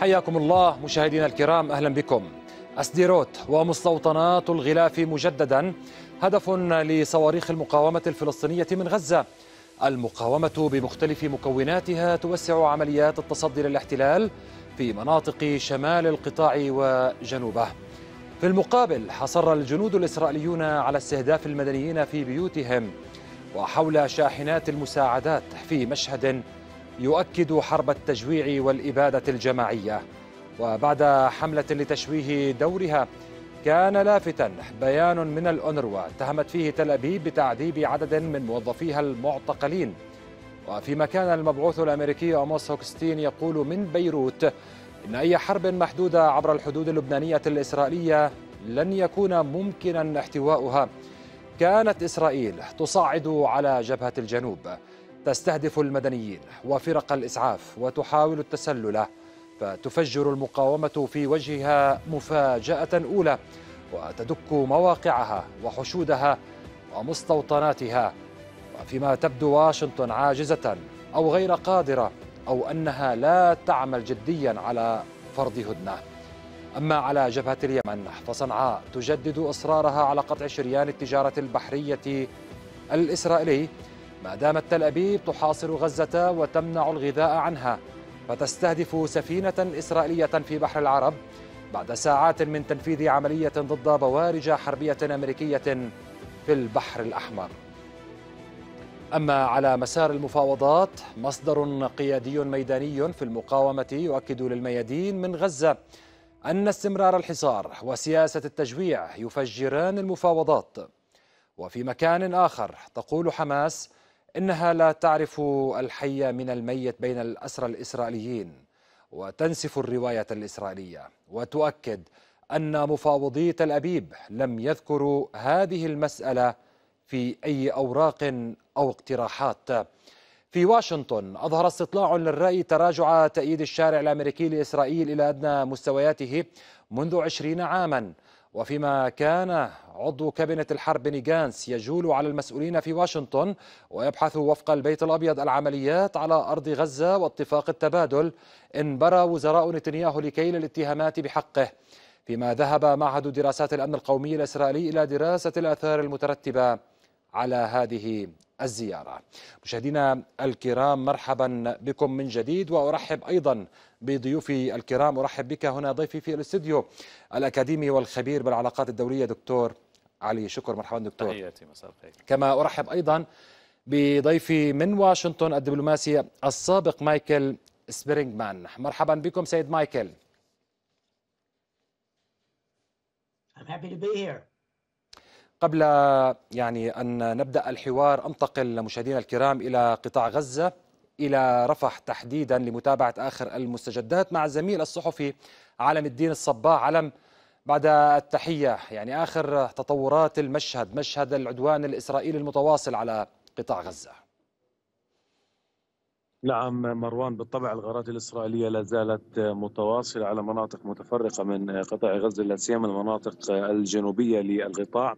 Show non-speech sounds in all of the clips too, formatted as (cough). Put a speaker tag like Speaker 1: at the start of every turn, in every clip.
Speaker 1: حياكم الله مشاهدينا الكرام أهلا بكم أسديروت ومستوطنات الغلاف مجددا هدف لصواريخ المقاومة الفلسطينية من غزة المقاومة بمختلف مكوناتها توسع عمليات التصدي للاحتلال في مناطق شمال القطاع وجنوبه في المقابل حصر الجنود الإسرائيليون على استهداف المدنيين في بيوتهم وحول شاحنات المساعدات في مشهد يؤكد حرب التجويع والإبادة الجماعية وبعد حملة لتشويه دورها كان لافتا بيان من الأونروا اتهمت فيه تل أبيب بتعذيب عدد من موظفيها المعتقلين وفيما كان المبعوث الأمريكي أموس هوكستين يقول من بيروت إن أي حرب محدودة عبر الحدود اللبنانية الإسرائيلية لن يكون ممكنا احتواؤها كانت إسرائيل تصعد على جبهة الجنوب تستهدف المدنيين وفرق الإسعاف وتحاول التسلل فتفجر المقاومة في وجهها مفاجأة أولى وتدك مواقعها وحشودها ومستوطناتها وفيما تبدو واشنطن عاجزة أو غير قادرة أو أنها لا تعمل جديا على فرض هدنة أما على جبهة اليمن فصنعاء تجدد إصرارها على قطع شريان التجارة البحرية الإسرائيلي ما دامت تل أبيب تحاصر غزة وتمنع الغذاء عنها فتستهدف سفينة إسرائيلية في بحر العرب بعد ساعات من تنفيذ عملية ضد بوارج حربية أمريكية في البحر الأحمر أما على مسار المفاوضات مصدر قيادي ميداني في المقاومة يؤكد للميادين من غزة أن استمرار الحصار وسياسة التجويع يفجران المفاوضات وفي مكان آخر تقول حماس إنها لا تعرف الحي من الميت بين الأسرى الإسرائيليين وتنسف الرواية الإسرائيلية وتؤكد أن مفاوضي تل أبيب لم يذكروا هذه المسألة في أي أوراق أو اقتراحات في واشنطن أظهر استطلاع للرأي تراجع تأييد الشارع الأمريكي لإسرائيل إلى أدنى مستوياته منذ عشرين عاماً وفيما كان عضو كابينة الحرب بني جانس يجول على المسؤولين في واشنطن ويبحث وفق البيت الأبيض العمليات على أرض غزة واتفاق التبادل انبرى وزراء نتنياهو لكيل الاتهامات بحقه فيما ذهب معهد دراسات الأمن القومي الإسرائيلي إلى دراسة الآثار المترتبة على هذه الزيارة مشاهدينا الكرام مرحبا بكم من جديد وأرحب أيضا بضيوفي الكرام أرحب بك هنا ضيفي في الاستديو الأكاديمي والخبير بالعلاقات الدولية دكتور علي شكر مرحبا دكتور تحياتي مساء الخير كما أرحب أيضا بضيفي من واشنطن الدبلوماسي السابق مايكل سبرينغمان مرحبا بكم سيد مايكل
Speaker 2: I'm happy to be here.
Speaker 1: قبل يعني أن نبدأ الحوار أنتقل مشاهدينا الكرام إلى قطاع غزة إلى رفح تحديدا لمتابعة آخر المستجدات مع الزميل الصحفي علم الدين الصباح علم بعد التحية يعني آخر تطورات المشهد مشهد العدوان الإسرائيلي المتواصل على قطاع غزة
Speaker 2: نعم مروان بالطبع الغارات الإسرائيلية لا زالت متواصلة على مناطق متفرقة من قطاع غزة لا سيما المناطق الجنوبية للقطاع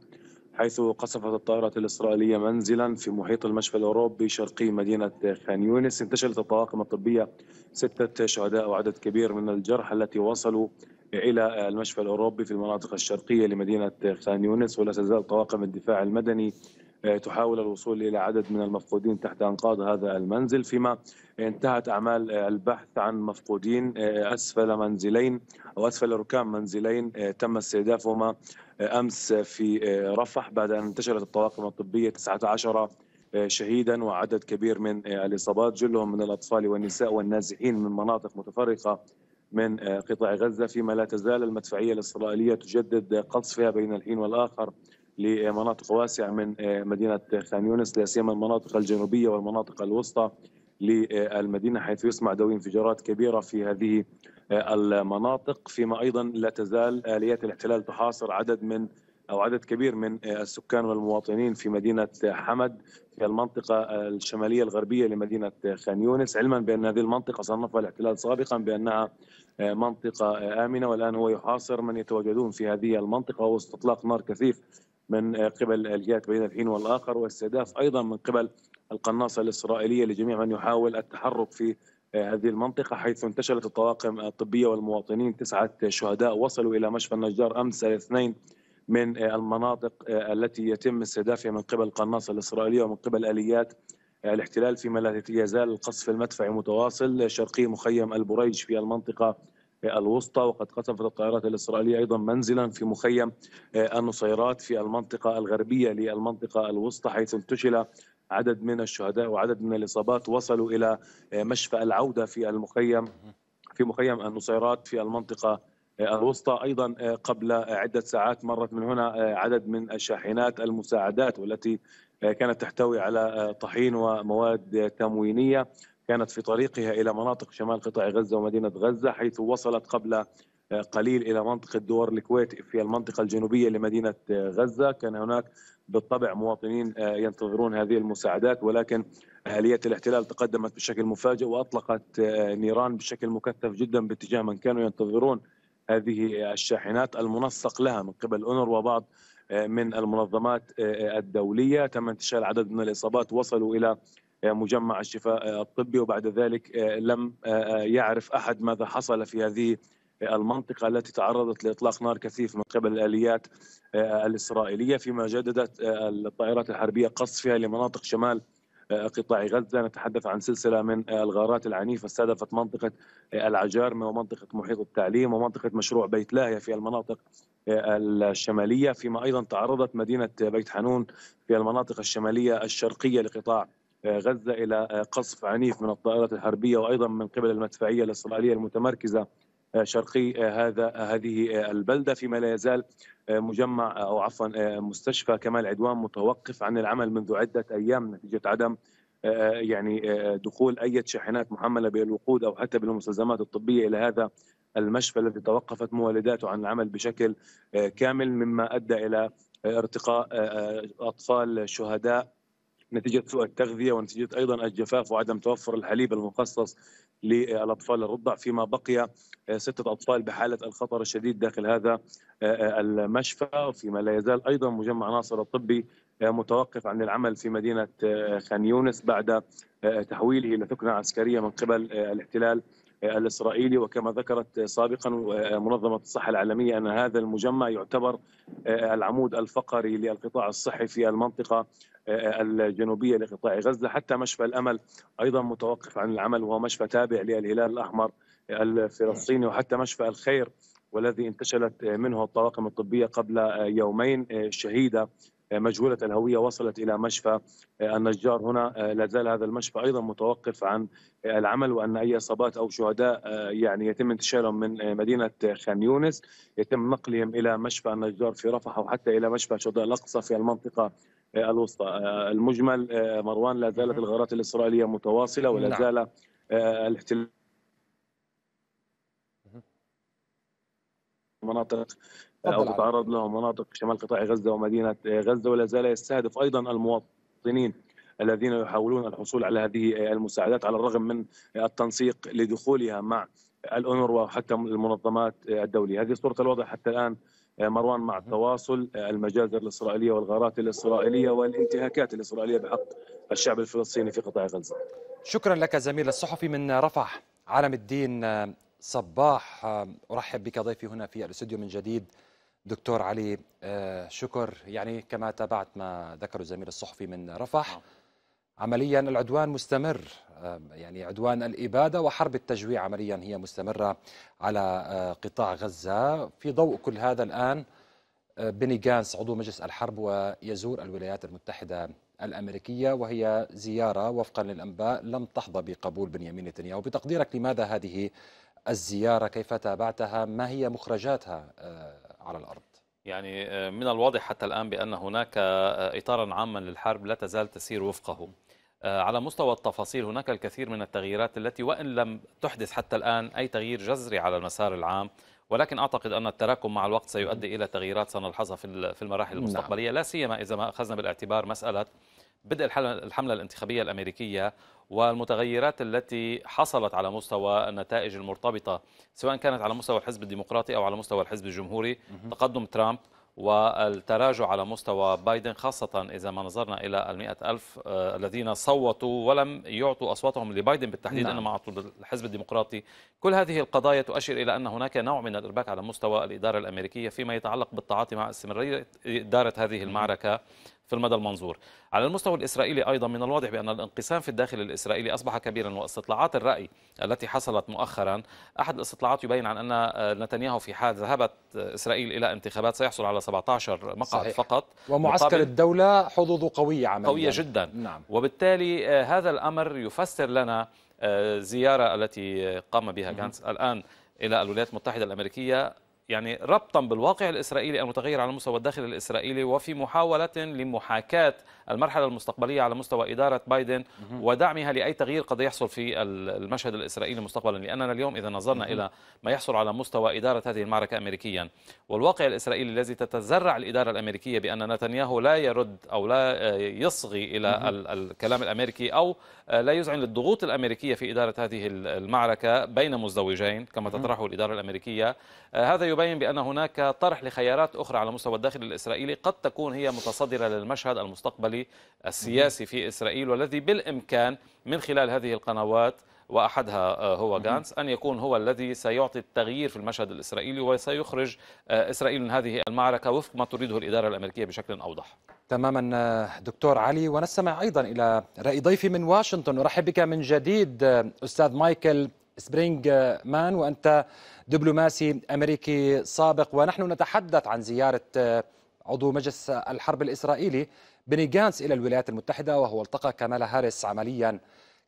Speaker 2: حيث قصفت الطائرة الإسرائيلية منزلا في محيط المشفى الأوروبي شرقي مدينة خان يونس انتشلت الطواقم الطبية ستة شهداء وعدد كبير من الجرحى التي وصلوا إلى المشفى الأوروبي في المناطق الشرقية لمدينة خان يونس ولا تزال طواقم الدفاع المدني آه، تحاول الوصول الى عدد من المفقودين تحت انقاض هذا المنزل فيما انتهت اعمال البحث عن مفقودين آه، اسفل منزلين او اسفل ركام منزلين آه، تم استهدافهما امس في رفح بعد ان انتشرت الطواقم الطبيه 19 شهيدا وعدد كبير من الاصابات جلهم من الاطفال والنساء والنازحين من مناطق متفرقه من قطاع غزه فيما لا تزال المدفعيه الاسرائيليه تجدد قصفها بين الحين والاخر لمناطق واسعه من آه، مدينه خان يونس لا سيما المناطق الجنوبيه والمناطق الوسطى للمدينه حيث يسمع دوي انفجارات كبيره في هذه آه، المناطق فيما ايضا لا تزال اليات الاحتلال تحاصر عدد من او عدد كبير من آه، السكان والمواطنين في مدينه حمد في المنطقه الشماليه الغربيه لمدينه خان يونس علما بان هذه المنطقه صنفها الاحتلال سابقا بانها منطقه امنه والان هو يحاصر من يتواجدون في هذه المنطقه واستطلاق نار كثيف من قبل الجهات بين الحين والاخر واستهداف ايضا من قبل القناصه الاسرائيليه لجميع من يحاول التحرك في آه، هذه المنطقة حيث انتشلت الطواقم الطبية والمواطنين تسعة شهداء وصلوا إلى مشفى النجار أمس الاثنين من آه، المناطق آه، التي يتم استهدافها من قبل القناصة الإسرائيلية ومن قبل آليات الاحتلال فيما لا يزال القصف المدفعي متواصل شرقي مخيم البريج في المنطقة الوسطى وقد قصفت الطائرات الإسرائيلية أيضا منزلا في مخيم آه، النصيرات في المنطقة الغربية للمنطقة الوسطى حيث انتشل عدد من الشهداء وعدد من الإصابات وصلوا إلى آه، مشفى العودة في المخيم في مخيم النصيرات في المنطقة آه، الوسطى ايضا قبل عده ساعات مرت من هنا عدد من الشاحنات المساعدات والتي كانت تحتوي على طحين ومواد تموينيه كانت في طريقها إلى مناطق شمال قطاع غزة ومدينة غزة حيث وصلت قبل قليل إلى منطقة دوار الكويت في المنطقة الجنوبية لمدينة غزة كان هناك بالطبع مواطنين ينتظرون هذه المساعدات ولكن آلية الاحتلال تقدمت بشكل مفاجئ وأطلقت نيران بشكل مكثف جدا باتجاه من كانوا ينتظرون هذه الشاحنات المنسق لها من قبل أونر وبعض من المنظمات الدولية تم انتشال عدد من الإصابات وصلوا إلى مجمع الشفاء آه، الطبي وبعد ذلك آه، لم آه، يعرف احد ماذا حصل في هذه المنطقة التي تعرضت لإطلاق نار كثيف من قبل الآليات الإسرائيلية فيما جددت الطائرات الحربية قصفها لمناطق شمال قطاع غزة نتحدث عن سلسلة من الغارات العنيفة استهدفت منطقة العجارمة ومنطقة محيط التعليم ومنطقة مشروع بيت لاهية في المناطق الشمالية فيما أيضا تعرضت مدينة بيت حنون في المناطق الشمالية الشرقية لقطاع آه، غزة إلى آه، قصف عنيف من الطائرات الحربية وأيضا من قبل المدفعية الإسرائيلية المتمركزة آه، شرقي هذا هذه البلدة فيما لا يزال مجمع أو عفوا مستشفى كمال عدوان متوقف عن العمل منذ عدة أيام نتيجة عدم يعني دخول أي شاحنات محملة بالوقود أو حتى بالمستلزمات الطبية إلى هذا المشفى الذي توقفت مولداته عن العمل بشكل كامل مما أدى إلى ارتقاء أطفال شهداء نتيجه سوء التغذيه ونتيجه ايضا الجفاف وعدم توفر الحليب المخصص للاطفال الرضع فيما بقي آه، سته اطفال بحاله الخطر الشديد داخل هذا آه، آه، المشفى فيما لا يزال ايضا مجمع ناصر الطبي متوقف عن العمل في مدينه خان يونس بعد تحويله الى ثكنه عسكريه من قبل الاحتلال الاسرائيلي وكما ذكرت سابقا آه، منظمه الصحه العالميه ان هذا المجمع يعتبر آه، العمود الفقري للقطاع الصحي في المنطقه آه، الجنوبيه لقطاع غزه حتى مشفى الامل ايضا متوقف عن العمل وهو مشفى تابع للهلال الاحمر الفلسطيني وحتى مشفى الخير والذي انتشلت منه الطواقم الطبيه قبل يومين شهيده مجهولة الهوية وصلت إلى مشفى آه، النجار هنا آه، لا زال هذا المشفى أيضا متوقف عن آه، العمل وأن أي إصابات أو شهداء يعني يتم انتشالهم من مدينة خان يونس يتم نقلهم إلى مشفى النجار في رفح أو حتى إلى مشفى شهداء الأقصى في المنطقة الوسطى المجمل مروان لا زالت الغارات الإسرائيلية متواصلة ولا نعم. زال الاحتلال مناطق او تتعرض لهم مناطق شمال قطاع غزه ومدينه غزه ولا زال يستهدف ايضا المواطنين الذين يحاولون الحصول على هذه المساعدات على الرغم من التنسيق لدخولها مع الأونروا وحتى المنظمات الدولية هذه صورة الوضع حتى الآن مروان مع التواصل المجازر الإسرائيلية والغارات الإسرائيلية والانتهاكات الإسرائيلية بحق الشعب الفلسطيني في
Speaker 1: قطاع غزة شكرا لك زميل الصحفي من رفح عالم الدين صباح أرحب بك ضيفي هنا في الاستوديو من جديد دكتور علي آه، شكر يعني كما تابعت ما ذكره الزميل الصحفي من رفح نعم. عمليا العدوان مستمر آه، يعني عدوان الإبادة وحرب التجويع عمليا هي مستمرة على آه، قطاع غزة في ضوء كل هذا الآن بني جانس عضو مجلس الحرب ويزور الولايات المتحدة الأمريكية وهي زيارة وفقا للأنباء لم تحظى بقبول بنيامين نتنياهو بتقديرك لماذا هذه الزيارة كيف تابعتها ما هي مخرجاتها على الأرض
Speaker 3: يعني آه، من الواضح حتى الآن بأن هناك آه، إطارا عاما للحرب لا تزال تسير وفقه آه، على مستوى التفاصيل هناك الكثير من التغييرات التي وإن لم تحدث حتى الآن أي تغيير جذري على المسار العام ولكن أعتقد أن التراكم مع الوقت سيؤدي إلى تغييرات سنلحظها في المراحل نعم. المستقبلية لا سيما إذا ما أخذنا بالاعتبار مسألة بدء الحملة الانتخابية الأمريكية والمتغيرات التي حصلت على مستوى النتائج المرتبطة سواء كانت على مستوى الحزب الديمقراطي أو على مستوى الحزب الجمهوري تقدم ترامب والتراجع على مستوى بايدن خاصة إذا ما نظرنا إلى المئة ألف آه، الذين صوتوا ولم يعطوا أصواتهم لبايدن بالتحديد نعم. إنما أعطوا الحزب الديمقراطي كل هذه القضايا تؤشر إلى أن هناك نوع من الإرباك على مستوى الإدارة الأمريكية فيما يتعلق بالتعاطي مع استمرارية إدارة هذه المعركة في المدى المنظور على المستوى الإسرائيلي أيضا من الواضح بأن الانقسام في الداخل الإسرائيلي أصبح كبيرا واستطلاعات الرأي التي حصلت مؤخرا أحد الاستطلاعات يبين عن أن آه، نتنياهو في حال ذهبت آه، إسرائيل إلى انتخابات سيحصل على 17 مقعد صحيح. فقط ومعسكر
Speaker 1: الدولة حظوظه قوية عمليا قوية جدا نعم.
Speaker 3: وبالتالي آه، هذا الأمر يفسر لنا زيارة التي قام بها جانس الآن إلى الولايات المتحدة الأمريكية يعني ربطا بالواقع الإسرائيلي المتغير على المستوى الداخلي الإسرائيلي وفي محاولة لمحاكاة المرحلة المستقبلية على مستوى إدارة بايدن ودعمها لأي تغيير قد يحصل في المشهد الإسرائيلي مستقبلا لأننا اليوم إذا نظرنا إلى ما يحصل على مستوى إدارة هذه المعركة أمريكيا والواقع الإسرائيلي الذي تتزرع الإدارة الأمريكية بأن نتنياهو لا يرد أو لا يصغي إلى الكلام الأمريكي أو لا يزعن للضغوط الأمريكية في إدارة هذه المعركة بين مزدوجين كما تطرحه الإدارة الأمريكية آه، هذا يبين بأن هناك طرح لخيارات أخرى على مستوى الداخل الإسرائيلي قد تكون هي متصدرة للمشهد المستقبلي السياسي في إسرائيل والذي بالإمكان من خلال هذه القنوات وأحدها آه، هو غانس أن يكون هو الذي سيعطي التغيير في المشهد الإسرائيلي وسيخرج آه، إسرائيل من هذه المعركة وفق ما تريده الإدارة الأمريكية بشكل أوضح
Speaker 1: تماما آه، دكتور علي ونستمع أيضا إلى رأي ضيفي من واشنطن أرحب بك من جديد أستاذ مايكل سبرينغ مان وأنت دبلوماسي أمريكي سابق ونحن نتحدث عن زيارة آه، عضو مجلس الحرب الإسرائيلي بني جانس إلى الولايات المتحدة وهو التقى كمال هاريس عمليا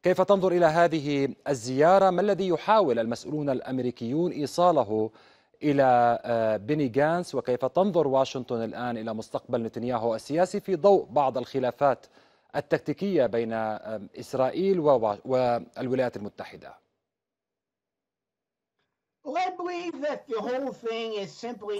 Speaker 1: كيف تنظر إلى هذه الزيارة ما الذي يحاول المسؤولون الأمريكيون إيصاله إلى آه، بني جانس وكيف تنظر واشنطن الآن إلى مستقبل نتنياهو السياسي في ضوء بعض الخلافات التكتيكية بين آه، إسرائيل والولايات المتحدة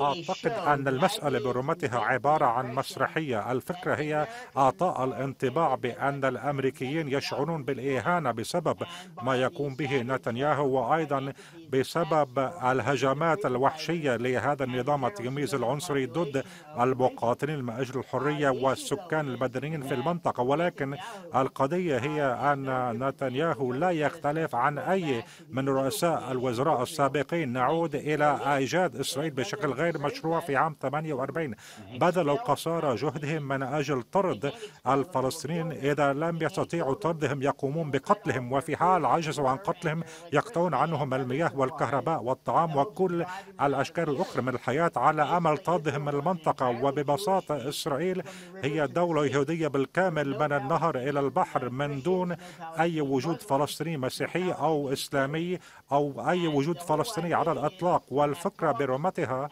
Speaker 4: أعتقد أن
Speaker 5: المسألة برمتها عبارة عن مسرحية الفكرة هي أعطاء الانطباع بأن الأمريكيين يشعرون بالإهانة بسبب ما يقوم به نتنياهو وأيضا بسبب الهجمات الوحشية لهذا النظام التمييز العنصري ضد المقاتلين من أجل الحرية والسكان المدنيين في المنطقة ولكن القضية هي أن نتنياهو لا يختلف عن أي من رؤساء الوزراء السابقين سنتين نعود إلى إيجاد إسرائيل بشكل غير مشروع في عام 48 بذلوا قصارى جهدهم من أجل طرد الفلسطينيين إذا لم يستطيعوا طردهم يقومون بقتلهم وفي حال عجزوا عن قتلهم يقطعون عنهم المياه والكهرباء والطعام وكل الأشكال الأخرى من الحياة على أمل طردهم من المنطقة وببساطة إسرائيل هي دولة يهودية بالكامل من النهر إلى البحر من دون أي وجود فلسطيني مسيحي أو إسلامي أو أي وجود فلسطيني الوطني على الإطلاق والفكرة برمتها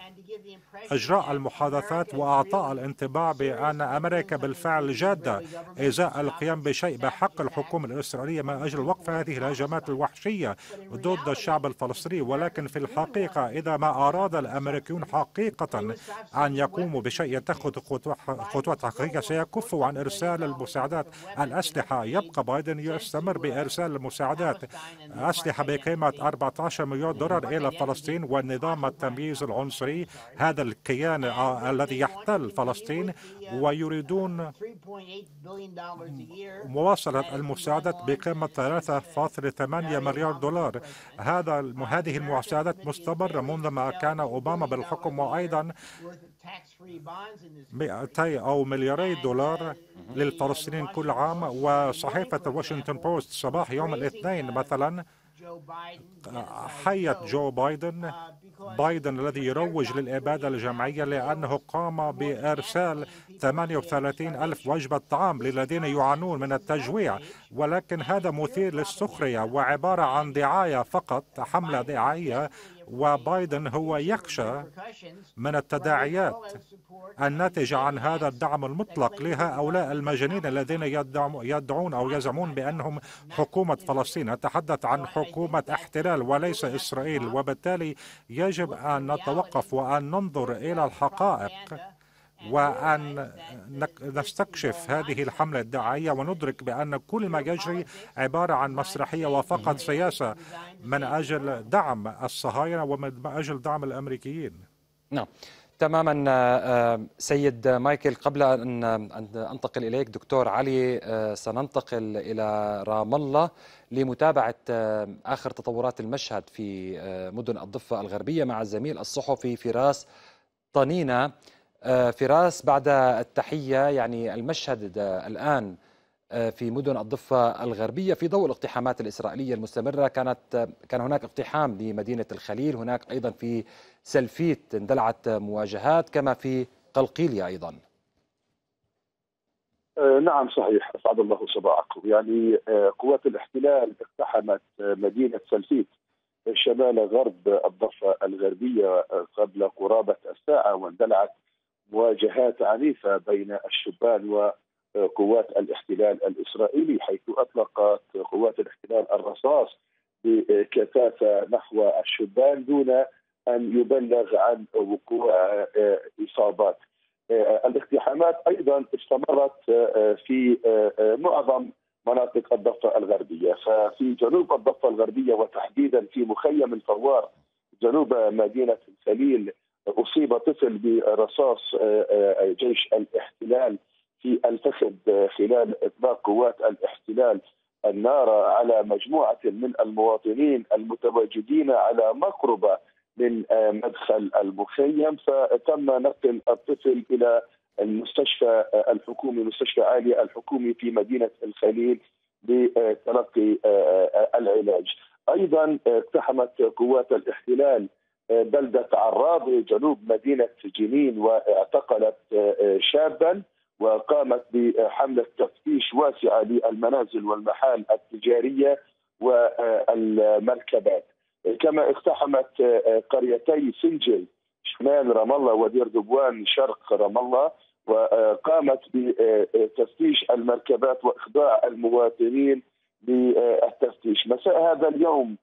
Speaker 5: إجراء المحادثات وأعطاء الانطباع بأن أمريكا بالفعل جادة إزاء القيام بشيء بحق الحكومة الإسرائيلية من أجل وقف هذه الهجمات الوحشية ضد الشعب الفلسطيني ولكن في الحقيقة إذا ما أراد الأمريكيون حقيقة أن يقوموا بشيء يتخذ خطوات حقيقية سيكفوا عن إرسال المساعدات الأسلحة يبقى بايدن يستمر بإرسال المساعدات أسلحة بقيمة 14 مليار دولار إلى فلسطين والنظام التمييز العنصري هذا الكيان آه، الذي يحتل فلسطين ويريدون مواصلة المساعدات بقيمة 3.8 مليار دولار هذا هذه المساعدات مستمرة منذ ما كان أوباما بالحكم وأيضا 200 أو ملياري uh, دولار للفلسطينيين كل عام وصحيفة الواشنطن بوست صباح يوم الاثنين uh, مثلا حيت جو بايدن uh, بايدن الذي يروج للإبادة الجمعية لأنه قام بإرسال 38 ألف وجبة طعام للذين يعانون من التجويع ولكن هذا مثير للسخرية وعبارة عن دعاية فقط حملة دعائية وبايدن هو يخشى من التداعيات الناتجة عن هذا الدعم المطلق لهؤلاء المجانين الذين يدعون أو يزعمون بأنهم حكومة فلسطين أتحدث عن حكومة احتلال وليس إسرائيل وبالتالي يجب أن نتوقف وأن ننظر إلى الحقائق وأن نستكشف هذه الحملة الدعائية وندرك بأن كل ما يجري عبارة عن مسرحية وفقط سياسة من أجل دعم الصهاينة ومن أجل دعم الأمريكيين
Speaker 1: نعم تماما آه، سيد مايكل قبل ان انتقل اليك دكتور علي آه، سننتقل الى رام الله لمتابعه آه، اخر تطورات المشهد في مدن الضفه الغربيه مع الزميل الصحفي فراس طنينه آه، فراس بعد التحية يعني المشهد آه، الآن آه، في مدن الضفة الغربية في ضوء الاقتحامات الإسرائيلية المستمرة كانت كان هناك اقتحام لمدينة الخليل هناك أيضا في سلفيت اندلعت مواجهات كما في قلقيليا أيضا
Speaker 6: نعم صحيح اسعد الله صباحكم يعني قوات الاحتلال اقتحمت مدينه سلفيت شمال غرب الضفه الغربيه قبل قرابه الساعه واندلعت مواجهات عنيفه بين الشبان وقوات الاحتلال الاسرائيلي حيث اطلقت قوات الاحتلال الرصاص بكثافه نحو الشبان دون ان يبلغ عن وقوع اصابات. الاقتحامات ايضا استمرت في معظم مناطق الضفه الغربيه، ففي جنوب الضفه الغربيه وتحديدا في مخيم الفوار جنوب مدينه الخليل اصيب طفل برصاص آه، آه، جيش الاحتلال في الفخذ آه، خلال اطلاق قوات الاحتلال النار على مجموعه من المواطنين المتواجدين على مقربه من مدخل المخيم فتم نقل الطفل الى المستشفى الحكومي مستشفى عالي الحكومي في مدينه الخليل لتلقي العلاج. ايضا اقتحمت قوات الاحتلال بلدة عراب جنوب مدينة جنين واعتقلت آه، شابا وقامت بحملة تفتيش واسعة للمنازل والمحال التجارية والمركبات كما اقتحمت آه، قريتي سنجل شمال رام الله ودير دبوان شرق رام الله وقامت بتفتيش المركبات واخضاع المواطنين للتفتيش مساء هذا اليوم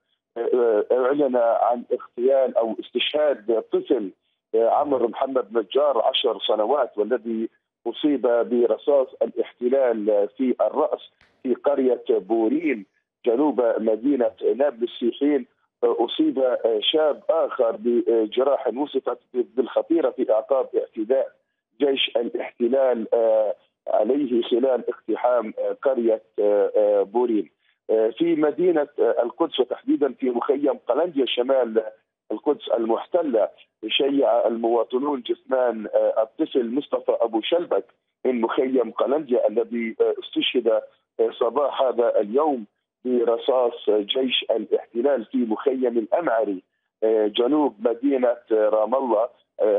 Speaker 6: اعلن عن اغتيال او استشهاد طفل عمر محمد نجار عشر سنوات والذي اصيب برصاص الاحتلال في الراس في قريه بورين جنوب مدينه نابلس في حين اصيب شاب اخر بجراح وصفت بالخطيره في اعقاب اعتداء جيش الاحتلال عليه خلال اقتحام قريه بورين. في مدينه القدس وتحديدا في مخيم قلنديا شمال القدس المحتله شيع المواطنون جثمان آه، الطفل مصطفى ابو شلبك من مخيم قلنديا الذي آه، استشهد آه، صباح هذا اليوم برصاص جيش الاحتلال في مخيم الامعري جنوب مدينه رام الله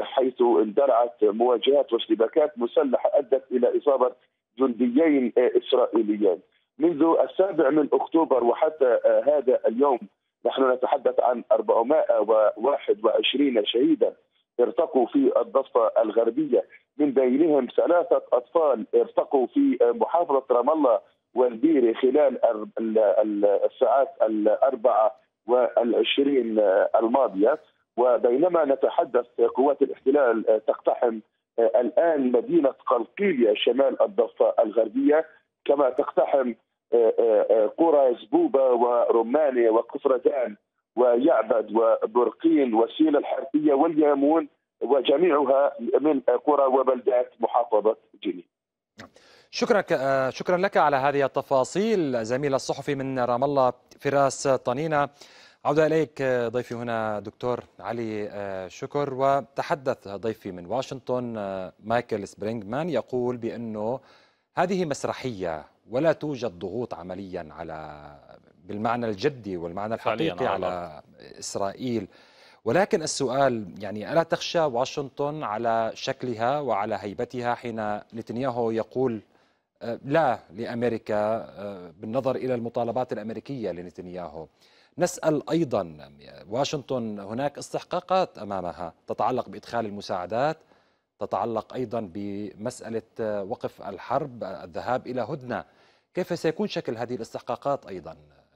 Speaker 6: حيث اندلعت مواجهات واشتباكات مسلحه ادت الى اصابه جنديين اسرائيليين. منذ السابع من اكتوبر وحتى آه، هذا اليوم نحن نتحدث عن 421 شهيدا ارتقوا في الضفه الغربيه من بينهم ثلاثه اطفال ارتقوا في آه، محافظه رام الله والديري خلال الساعات الاربعه والعشرين آه، الماضيه وبينما نتحدث قوات الاحتلال تقتحم الان مدينه قلقيليه شمال الضفه الغربيه كما تقتحم قرى زبوبة ورمانة وكفردان ويعبد وبرقين وسيلة الحربية واليامون وجميعها من قرى وبلدات محافظة جنين
Speaker 1: شكرا آه، شكرا لك على هذه التفاصيل زميل الصحفي من رام الله فراس طنينه عودة إليك ضيفي هنا دكتور علي آه، شكر وتحدث ضيفي من واشنطن آه، مايكل سبرينغمان يقول بأنه هذه مسرحية ولا توجد ضغوط عمليا على بالمعنى الجدي والمعنى الحقيقي على, إسرائيل ولكن السؤال يعني ألا تخشى واشنطن على شكلها وعلى هيبتها حين نتنياهو يقول آه، لا لأمريكا آه، بالنظر إلى المطالبات الأمريكية لنتنياهو نسأل أيضا واشنطن هناك استحقاقات أمامها تتعلق بإدخال المساعدات تتعلق أيضا بمسألة آه، وقف الحرب الذهاب إلى هدنة كيف سيكون شكل هذه الاستحقاقات أيضا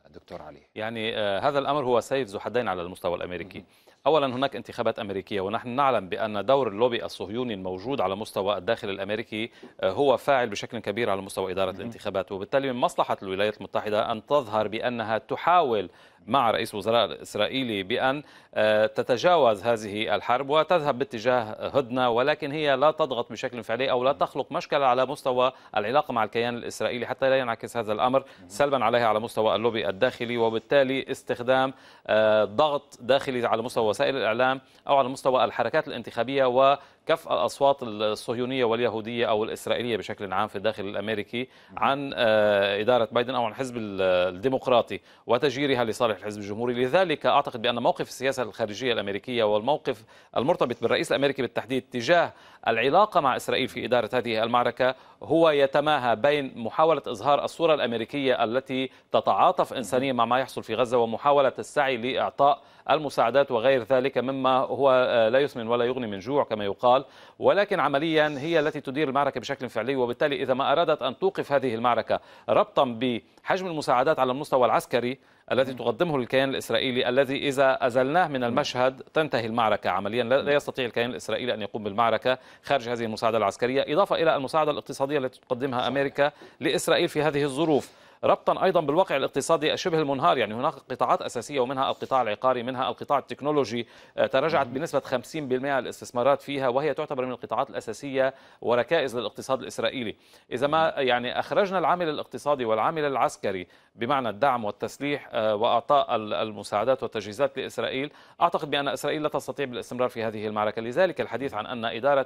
Speaker 1: دكتور علي
Speaker 3: يعني آه هذا الأمر هو سيف ذو حدين على المستوى الأمريكي أولا هناك انتخابات أمريكية ونحن نعلم بأن دور اللوبي الصهيوني الموجود على مستوى الداخل الأمريكي آه، هو فاعل بشكل كبير على مستوى إدارة الانتخابات وبالتالي من مصلحة الولايات المتحدة أن تظهر بأنها تحاول مع رئيس وزراء الإسرائيلي بأن آه، تتجاوز هذه الحرب وتذهب باتجاه هدنة ولكن هي لا تضغط بشكل فعلي أو لا تخلق مشكلة على مستوى العلاقة مع الكيان الإسرائيلي حتى لا ينعكس هذا الأمر سلبا عليها على مستوى اللوبي الداخلي وبالتالي استخدام آه، ضغط داخلي على مستوى وسائل الإعلام أو على مستوى الحركات الانتخابية و كف الأصوات الصهيونية واليهودية أو الإسرائيلية بشكل عام في الداخل الأمريكي عن آه، إدارة بايدن أو عن الحزب الديمقراطي وتجييرها لصالح الحزب الجمهوري لذلك أعتقد بأن موقف السياسة الخارجية الأمريكية والموقف المرتبط بالرئيس الأمريكي بالتحديد تجاه العلاقة مع إسرائيل في إدارة هذه المعركة هو يتماهى بين محاولة إظهار الصورة الأمريكية التي تتعاطف إنسانيا مع ما يحصل في غزة ومحاولة السعي لإعطاء المساعدات وغير ذلك مما هو آه، لا يسمن ولا يغني من جوع كما يقال ولكن عمليا هي التي تدير المعركة بشكل فعلي وبالتالي إذا ما أرادت أن توقف هذه المعركة ربطا بحجم المساعدات على المستوى العسكري التي تقدمه الكيان الإسرائيلي الذي إذا أزلناه من المشهد تنتهي المعركة عمليا لا يستطيع الكيان الإسرائيلي أن يقوم بالمعركة خارج هذه المساعدة العسكرية إضافة إلى المساعدة الاقتصادية التي تقدمها أمريكا لإسرائيل في هذه الظروف ربطا ايضا بالواقع الاقتصادي الشبه المنهار يعني هناك قطاعات اساسيه ومنها القطاع العقاري منها القطاع التكنولوجي آه، تراجعت بنسبه 50% الاستثمارات فيها وهي تعتبر من القطاعات الاساسيه وركائز للاقتصاد الاسرائيلي اذا ما يعني اخرجنا العامل الاقتصادي والعامل العسكري بمعنى الدعم والتسليح آه، واعطاء المساعدات والتجهيزات لاسرائيل اعتقد بان اسرائيل لا تستطيع بالاستمرار في هذه المعركه لذلك الحديث عن ان اداره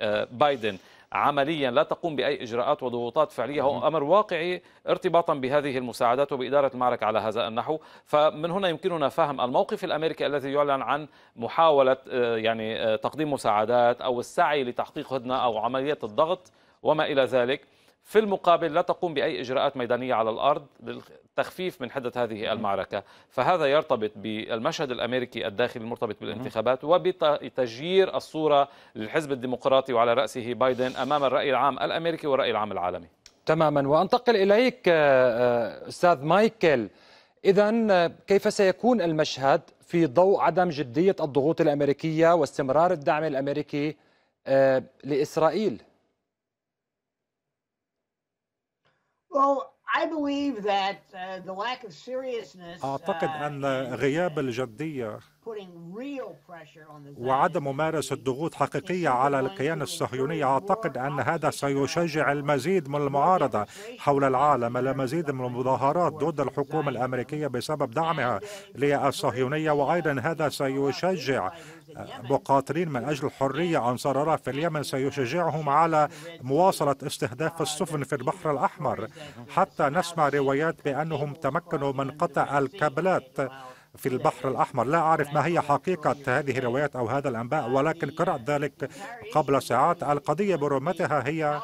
Speaker 3: آه، بايدن عمليا لا تقوم بأي إجراءات وضغوطات فعلية هو أمر واقعي ارتباطا بهذه المساعدات وبإدارة المعركة على هذا النحو فمن هنا يمكننا فهم الموقف الأمريكي الذي يعلن عن محاولة آه، يعني آه، تقديم مساعدات أو السعي لتحقيق هدنة أو عملية الضغط وما إلى ذلك في المقابل لا تقوم بأي إجراءات ميدانية على الأرض للتخفيف من حدة هذه المعركة فهذا يرتبط بالمشهد الأمريكي الداخلي المرتبط بالانتخابات وبتجيير الصورة للحزب الديمقراطي وعلى رأسه بايدن أمام الرأي العام الأمريكي والرأي العام العالمي
Speaker 1: تماما وأنتقل إليك آه، آه، أستاذ مايكل إذا آه، كيف سيكون المشهد في ضوء عدم جدية الضغوط الأمريكية واستمرار الدعم الأمريكي لإسرائيل؟
Speaker 4: Well, I believe that uh, the lack of seriousness, أعتقد uh, أن
Speaker 5: غياب الجدية وعدم ممارسة ضغوط حقيقية على الكيان الصهيوني أعتقد أن هذا سيشجع المزيد من المعارضة حول العالم لمزيد من المظاهرات ضد الحكومة الأمريكية بسبب دعمها للصهيونية وأيضا هذا سيشجع مقاتلين من أجل الحرية عن أنصارنا في اليمن سيشجعهم على مواصلة استهداف السفن في البحر الأحمر حتى نسمع روايات بأنهم تمكنوا من قطع الكابلات في البحر الأحمر لا أعرف ما هي حقيقة هذه الروايات أو هذا الأنباء ولكن قرأت ذلك قبل ساعات القضية برمتها هي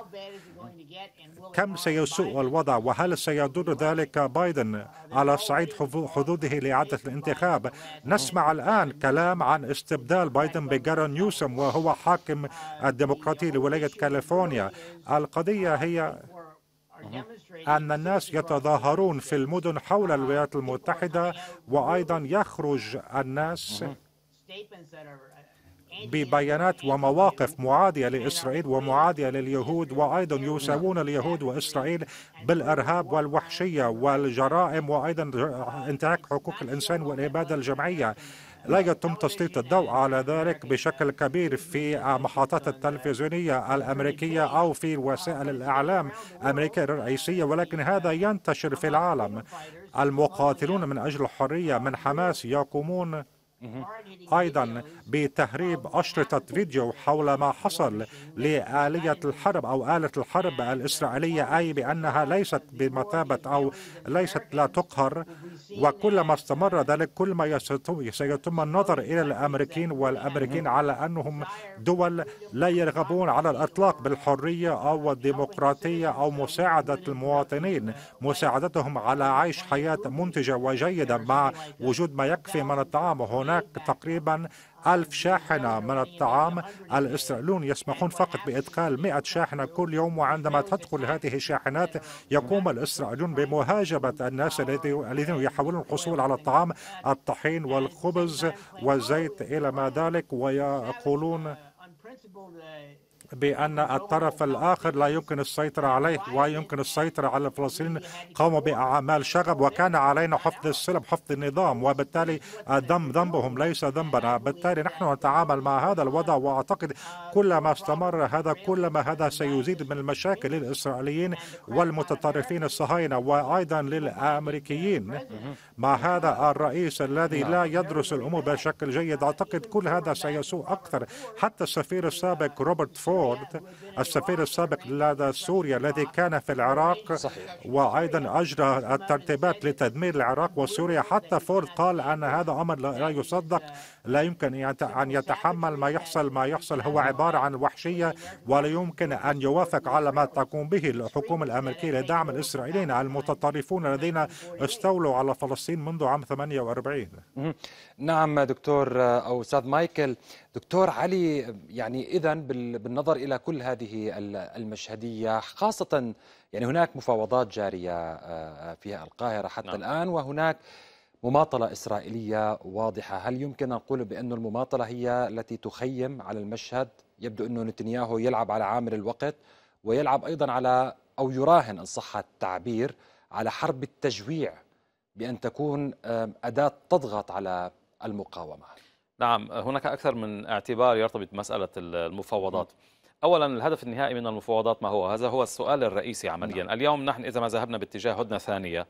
Speaker 5: كم سيسوء الوضع وهل سيدور ذلك بايدن على صعيد حظوظه لإعادة الانتخاب نسمع الآن كلام عن استبدال بايدن بجارون نيوسم وهو حاكم الديمقراطي لولاية كاليفورنيا القضية هي أن الناس يتظاهرون في المدن حول الولايات المتحدة وأيضا يخرج الناس ببيانات ومواقف معادية لإسرائيل ومعادية لليهود وأيضا يساوون اليهود وإسرائيل بالإرهاب والوحشية والجرائم وأيضا انتهاك حقوق الإنسان والإبادة الجمعية لا يتم تسليط الضوء على ذلك بشكل كبير في محطات التلفزيونية الأمريكية أو في وسائل الإعلام الأمريكية الرئيسية ولكن هذا ينتشر في العالم المقاتلون من أجل الحرية من حماس يقومون أيضا بتهريب أشرطة فيديو حول ما حصل لآلية الحرب أو آلة الحرب الإسرائيلية أي بأنها ليست بمثابة أو ليست لا تقهر وكلما استمر ذلك كل ما سيتم النظر إلى الأمريكيين والأمريكيين على أنهم دول لا يرغبون على الإطلاق بالحرية أو الديمقراطية أو مساعدة المواطنين مساعدتهم على عيش حياة منتجة وجيدة مع وجود ما يكفي من الطعام هنا هناك تقريبا ألف شاحنة من الطعام الإسرائيليون يسمحون فقط بإدخال 100 شاحنة كل يوم وعندما تدخل هذه الشاحنات يقوم الإسرائيليون بمهاجمة الناس الذين يحاولون الحصول على الطعام الطحين والخبز والزيت إلى ما ذلك ويقولون بأن الطرف الآخر لا يمكن السيطرة عليه ويمكن السيطرة على الفلسطينيين قاموا بأعمال شغب وكان علينا حفظ السلم حفظ النظام وبالتالي دم ذنبهم ليس ذنبنا بالتالي نحن نتعامل مع هذا الوضع وأعتقد كلما استمر هذا كلما هذا سيزيد من المشاكل للإسرائيليين والمتطرفين الصهاينة وأيضا للأمريكيين مع هذا الرئيس الذي لا نعم. يدرس الأمور بشكل جيد أعتقد كل هذا سيسوء أكثر حتى السفير السابق روبرت فورد فورد السفير السابق لدى سوريا الذي كان في العراق صحيح. وأيضا أجرى الترتيبات لتدمير العراق وسوريا حتى فورد قال أن هذا أمر لا يصدق لا يمكن أن يتحمل ما يحصل ما يحصل هو عبارة عن وحشية ولا يمكن أن يوافق على ما تقوم به الحكومة الأمريكية لدعم الإسرائيليين المتطرفون الذين استولوا على فلسطين منذ عام 48 نعم دكتور أو آه، أستاذ
Speaker 1: مايكل دكتور علي يعني اذا بالنظر الى كل هذه المشهديه خاصه يعني هناك مفاوضات جاريه آه، آه، في القاهره حتى نعم. الان وهناك مماطله اسرائيليه واضحه، هل يمكن ان نقول بان المماطله هي التي تخيم على المشهد؟ يبدو انه نتنياهو يلعب على عامل الوقت ويلعب ايضا على او يراهن ان صح التعبير على حرب التجويع بان تكون اداه تضغط على المقاومه. نعم هناك
Speaker 3: أكثر من اعتبار يرتبط بمسألة المفاوضات نعم. أولا الهدف النهائي من المفاوضات ما هو هذا هو السؤال الرئيسي نعم. عمليا نعم. اليوم نحن إذا ما ذهبنا باتجاه هدنة ثانية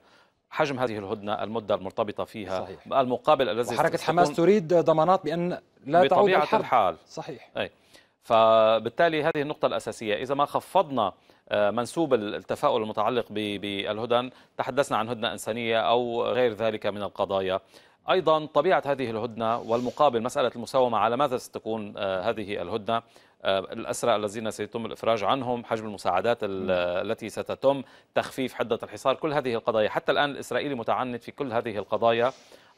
Speaker 3: حجم هذه الهدنة المدة المرتبطة فيها صحيح. المقابل الذي حركة حماس
Speaker 1: تريد ضمانات بأن لا تعود الحرب
Speaker 3: الحال صحيح أي. فبالتالي هذه النقطة الأساسية إذا ما خفضنا آه، منسوب التفاؤل المتعلق بالهدن تحدثنا عن هدنة إنسانية أو غير ذلك من القضايا أيضا طبيعة هذه الهدنة والمقابل مسألة المساومة على ماذا ستكون آه، هذه الهدنة آه، الأسرى الذين سيتم الإفراج عنهم حجم المساعدات التي ستتم تخفيف حدة الحصار كل هذه القضايا حتى الآن الإسرائيلي متعنت في كل هذه القضايا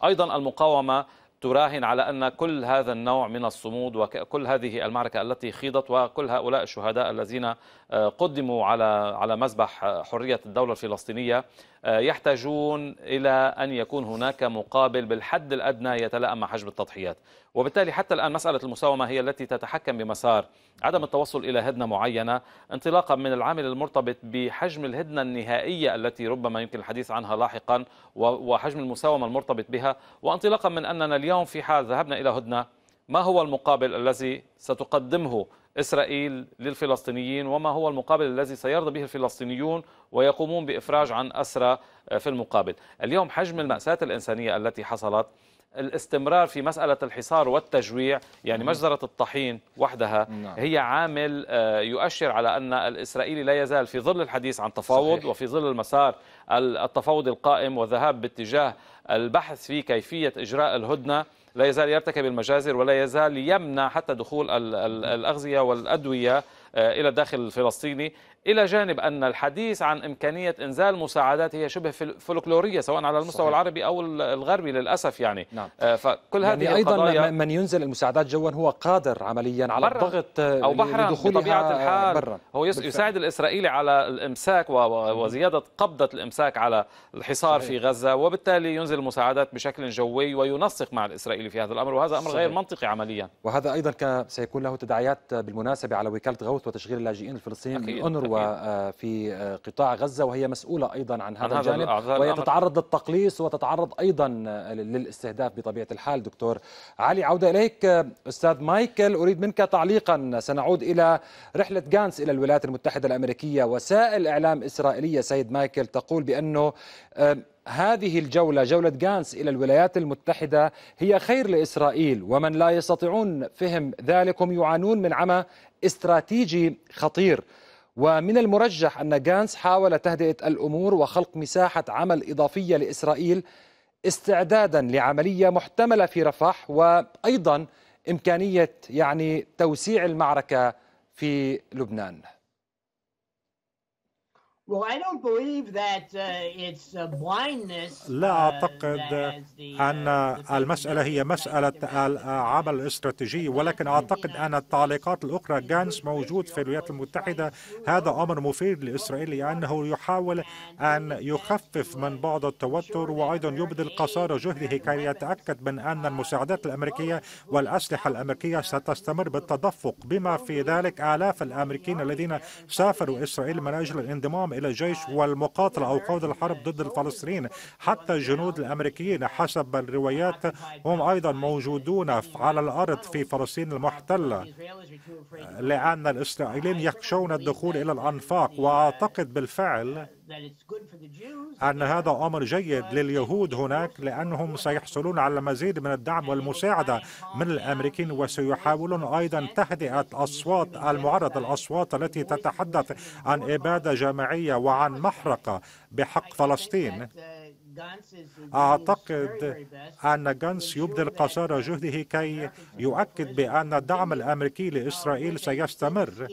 Speaker 3: أيضا المقاومة تراهن على أن كل هذا النوع من الصمود وكل هذه المعركة التي خيضت وكل هؤلاء الشهداء الذين قدموا على على مذبح حرية الدولة الفلسطينية آه، يحتاجون إلى أن يكون هناك مقابل بالحد الأدنى يتلائم مع حجم التضحيات وبالتالي حتى الآن مسألة المساومة هي التي تتحكم بمسار عدم التوصل إلى هدنة معينة انطلاقا من العامل المرتبط بحجم الهدنة النهائية التي ربما يمكن الحديث عنها لاحقا وحجم المساومة المرتبط بها وانطلاقا من أننا اليوم في حال ذهبنا إلى هدنة ما هو المقابل الذي ستقدمه إسرائيل للفلسطينيين وما هو المقابل الذي سيرضى به الفلسطينيون ويقومون بإفراج عن أسرى في المقابل اليوم حجم المأساة الإنسانية التي حصلت الاستمرار في مسألة الحصار والتجويع يعني مجزرة الطحين وحدها نعم. هي عامل آه، يؤشر على أن الإسرائيلي لا يزال في ظل الحديث عن تفاوض وفي ظل المسار التفاوض القائم والذهاب باتجاه البحث في كيفية إجراء الهدنة لا يزال يرتكب المجازر ولا يزال يمنع حتى دخول الأغذية والأدوية آه، إلى الداخل الفلسطيني إلى جانب أن الحديث عن إمكانية إنزال مساعدات هي شبه فلكلورية سواء على المستوى صحيح. العربي أو الغربي للأسف يعني نعم. آه، فكل يعني هذه يعني أيضا
Speaker 1: من ينزل المساعدات جوا هو قادر عمليا على الضغط أو آه، بحرا بطبيعة آه، الحال برا.
Speaker 3: هو بالفعل. يساعد الإسرائيلي على الإمساك وزيادة قبضة الإمساك على الحصار صحيح. في غزة وبالتالي ينزل المساعدات بشكل جوي وينسق مع الإسرائيلي في هذا الأمر وهذا أمر صحيح. غير منطقي عمليا
Speaker 1: وهذا أيضا سيكون له تداعيات بالمناسبة على وكالة غوث وتشغيل اللاجئين الفلسطينيين أكيد. أكيد. وفي آه، آه، قطاع غزة وهي مسؤولة أيضا عن هذا الجانب وهي تتعرض للتقليص وتتعرض أيضا آه، للاستهداف بطبيعة الحال دكتور علي عودة إليك أستاذ مايكل أريد منك تعليقا سنعود إلى رحلة جانس إلى الولايات المتحدة الأمريكية وسائل إعلام إسرائيلية سيد مايكل تقول بأنه هذه الجولة جولة جانس إلى الولايات المتحدة هي خير لإسرائيل ومن لا يستطيعون فهم ذلك هم يعانون من عمى استراتيجي خطير ومن المرجح أن جانس حاول تهدئة الأمور وخلق مساحة عمل إضافية لإسرائيل استعدادا لعملية محتملة في رفح وأيضا إمكانية يعني توسيع المعركة في لبنان
Speaker 4: Uh, لا uh,
Speaker 5: uh, أعتقد أن المسألة هي مسألة العمل الاستراتيجي ولكن أعتقد أن التعليقات الأخرى جانس موجود في الولايات المتحدة هذا أمر مفيد لإسرائيل لأنه يحاول أن يخفف من بعض التوتر وأيضا يبذل قصارى جهده كي يتأكد من أن المساعدات الأمريكية والأسلحة الأمريكية ستستمر بالتدفق بما في ذلك آلاف الأمريكيين الذين سافروا إسرائيل من أجل الانضمام إلى الجيش والمقاتلة أو قود الحرب ضد الفلسطينيين حتى الجنود الأمريكيين حسب الروايات هم أيضا موجودون على الأرض في فلسطين المحتلة لأن الإسرائيليين يخشون الدخول إلى الأنفاق وأعتقد بالفعل أن هذا أمر جيد لليهود هناك لأنهم سيحصلون على المزيد من الدعم والمساعدة من الأمريكيين وسيحاولون أيضا تهدئة أصوات المعارضة الأصوات التي تتحدث عن إبادة جماعية وعن محرقة بحق فلسطين uh, أعتقد أن جانس يبذل قصارى جهده كي يؤكد بأن الدعم الأمريكي لإسرائيل uh, سيستمر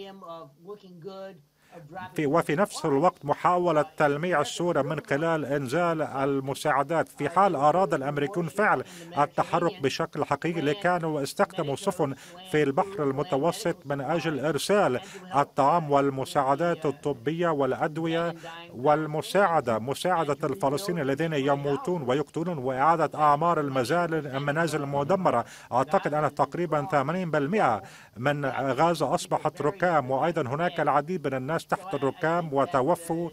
Speaker 5: في وفي نفس الوقت محاولة تلميع الصورة من خلال إنزال المساعدات في حال أراد الأمريكيون فعل التحرك بشكل حقيقي لكانوا استخدموا سفن في البحر المتوسط من أجل إرسال الطعام والمساعدات الطبية والأدوية والمساعدة مساعدة الفلسطينيين الذين يموتون ويقتلون وإعادة أعمار المزال المنازل المدمرة أعتقد أن تقريبا 80% من غزة أصبحت ركام وأيضا هناك العديد من الناس الناس تحت الركام وتوفوا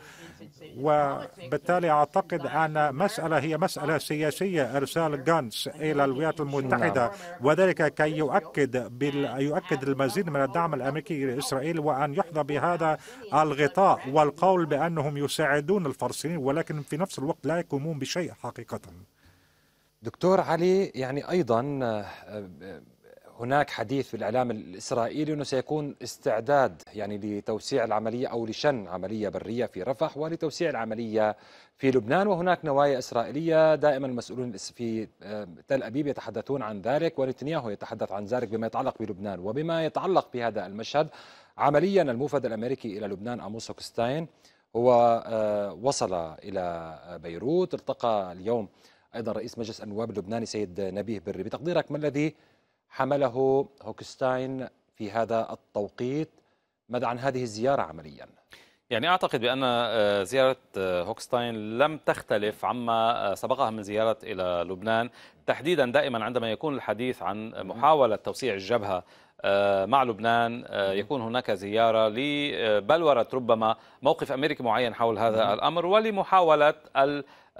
Speaker 5: وبالتالي أعتقد أن مسألة هي مسألة سياسية إرسال غانس إلى الولايات المتحدة وذلك كي يؤكد بال... يؤكد المزيد من الدعم الأمريكي لإسرائيل وأن يحظى بهذا الغطاء والقول بأنهم يساعدون الفلسطينيين ولكن في نفس الوقت لا يقومون بشيء حقيقة دكتور علي يعني أيضا آه، آه،
Speaker 1: هناك حديث في الإعلام الإسرائيلي أنه سيكون استعداد يعني لتوسيع العملية أو لشن عملية برية في رفح ولتوسيع العملية في لبنان وهناك نوايا إسرائيلية دائما المسؤولون في آه، تل أبيب يتحدثون عن ذلك ونتنياهو يتحدث عن ذلك بما يتعلق بلبنان وبما يتعلق بهذا المشهد عمليا الموفد الأمريكي إلى لبنان أموس هوكستاين هو آه، وصل إلى بيروت التقى اليوم أيضا رئيس مجلس النواب اللبناني سيد نبيه بري بتقديرك ما الذي حمله هوكستاين في هذا التوقيت ماذا عن هذه الزيارة عمليا؟
Speaker 3: يعني أعتقد بأن آه، زيارة آه، هوكستاين لم تختلف عما آه، سبقها من زيارة إلى لبنان تحديدا دائما عندما يكون الحديث عن محاولة توسيع الجبهة مع لبنان يكون هناك زيارة لبلورة ربما موقف أمريكي معين حول هذا الأمر ولمحاولة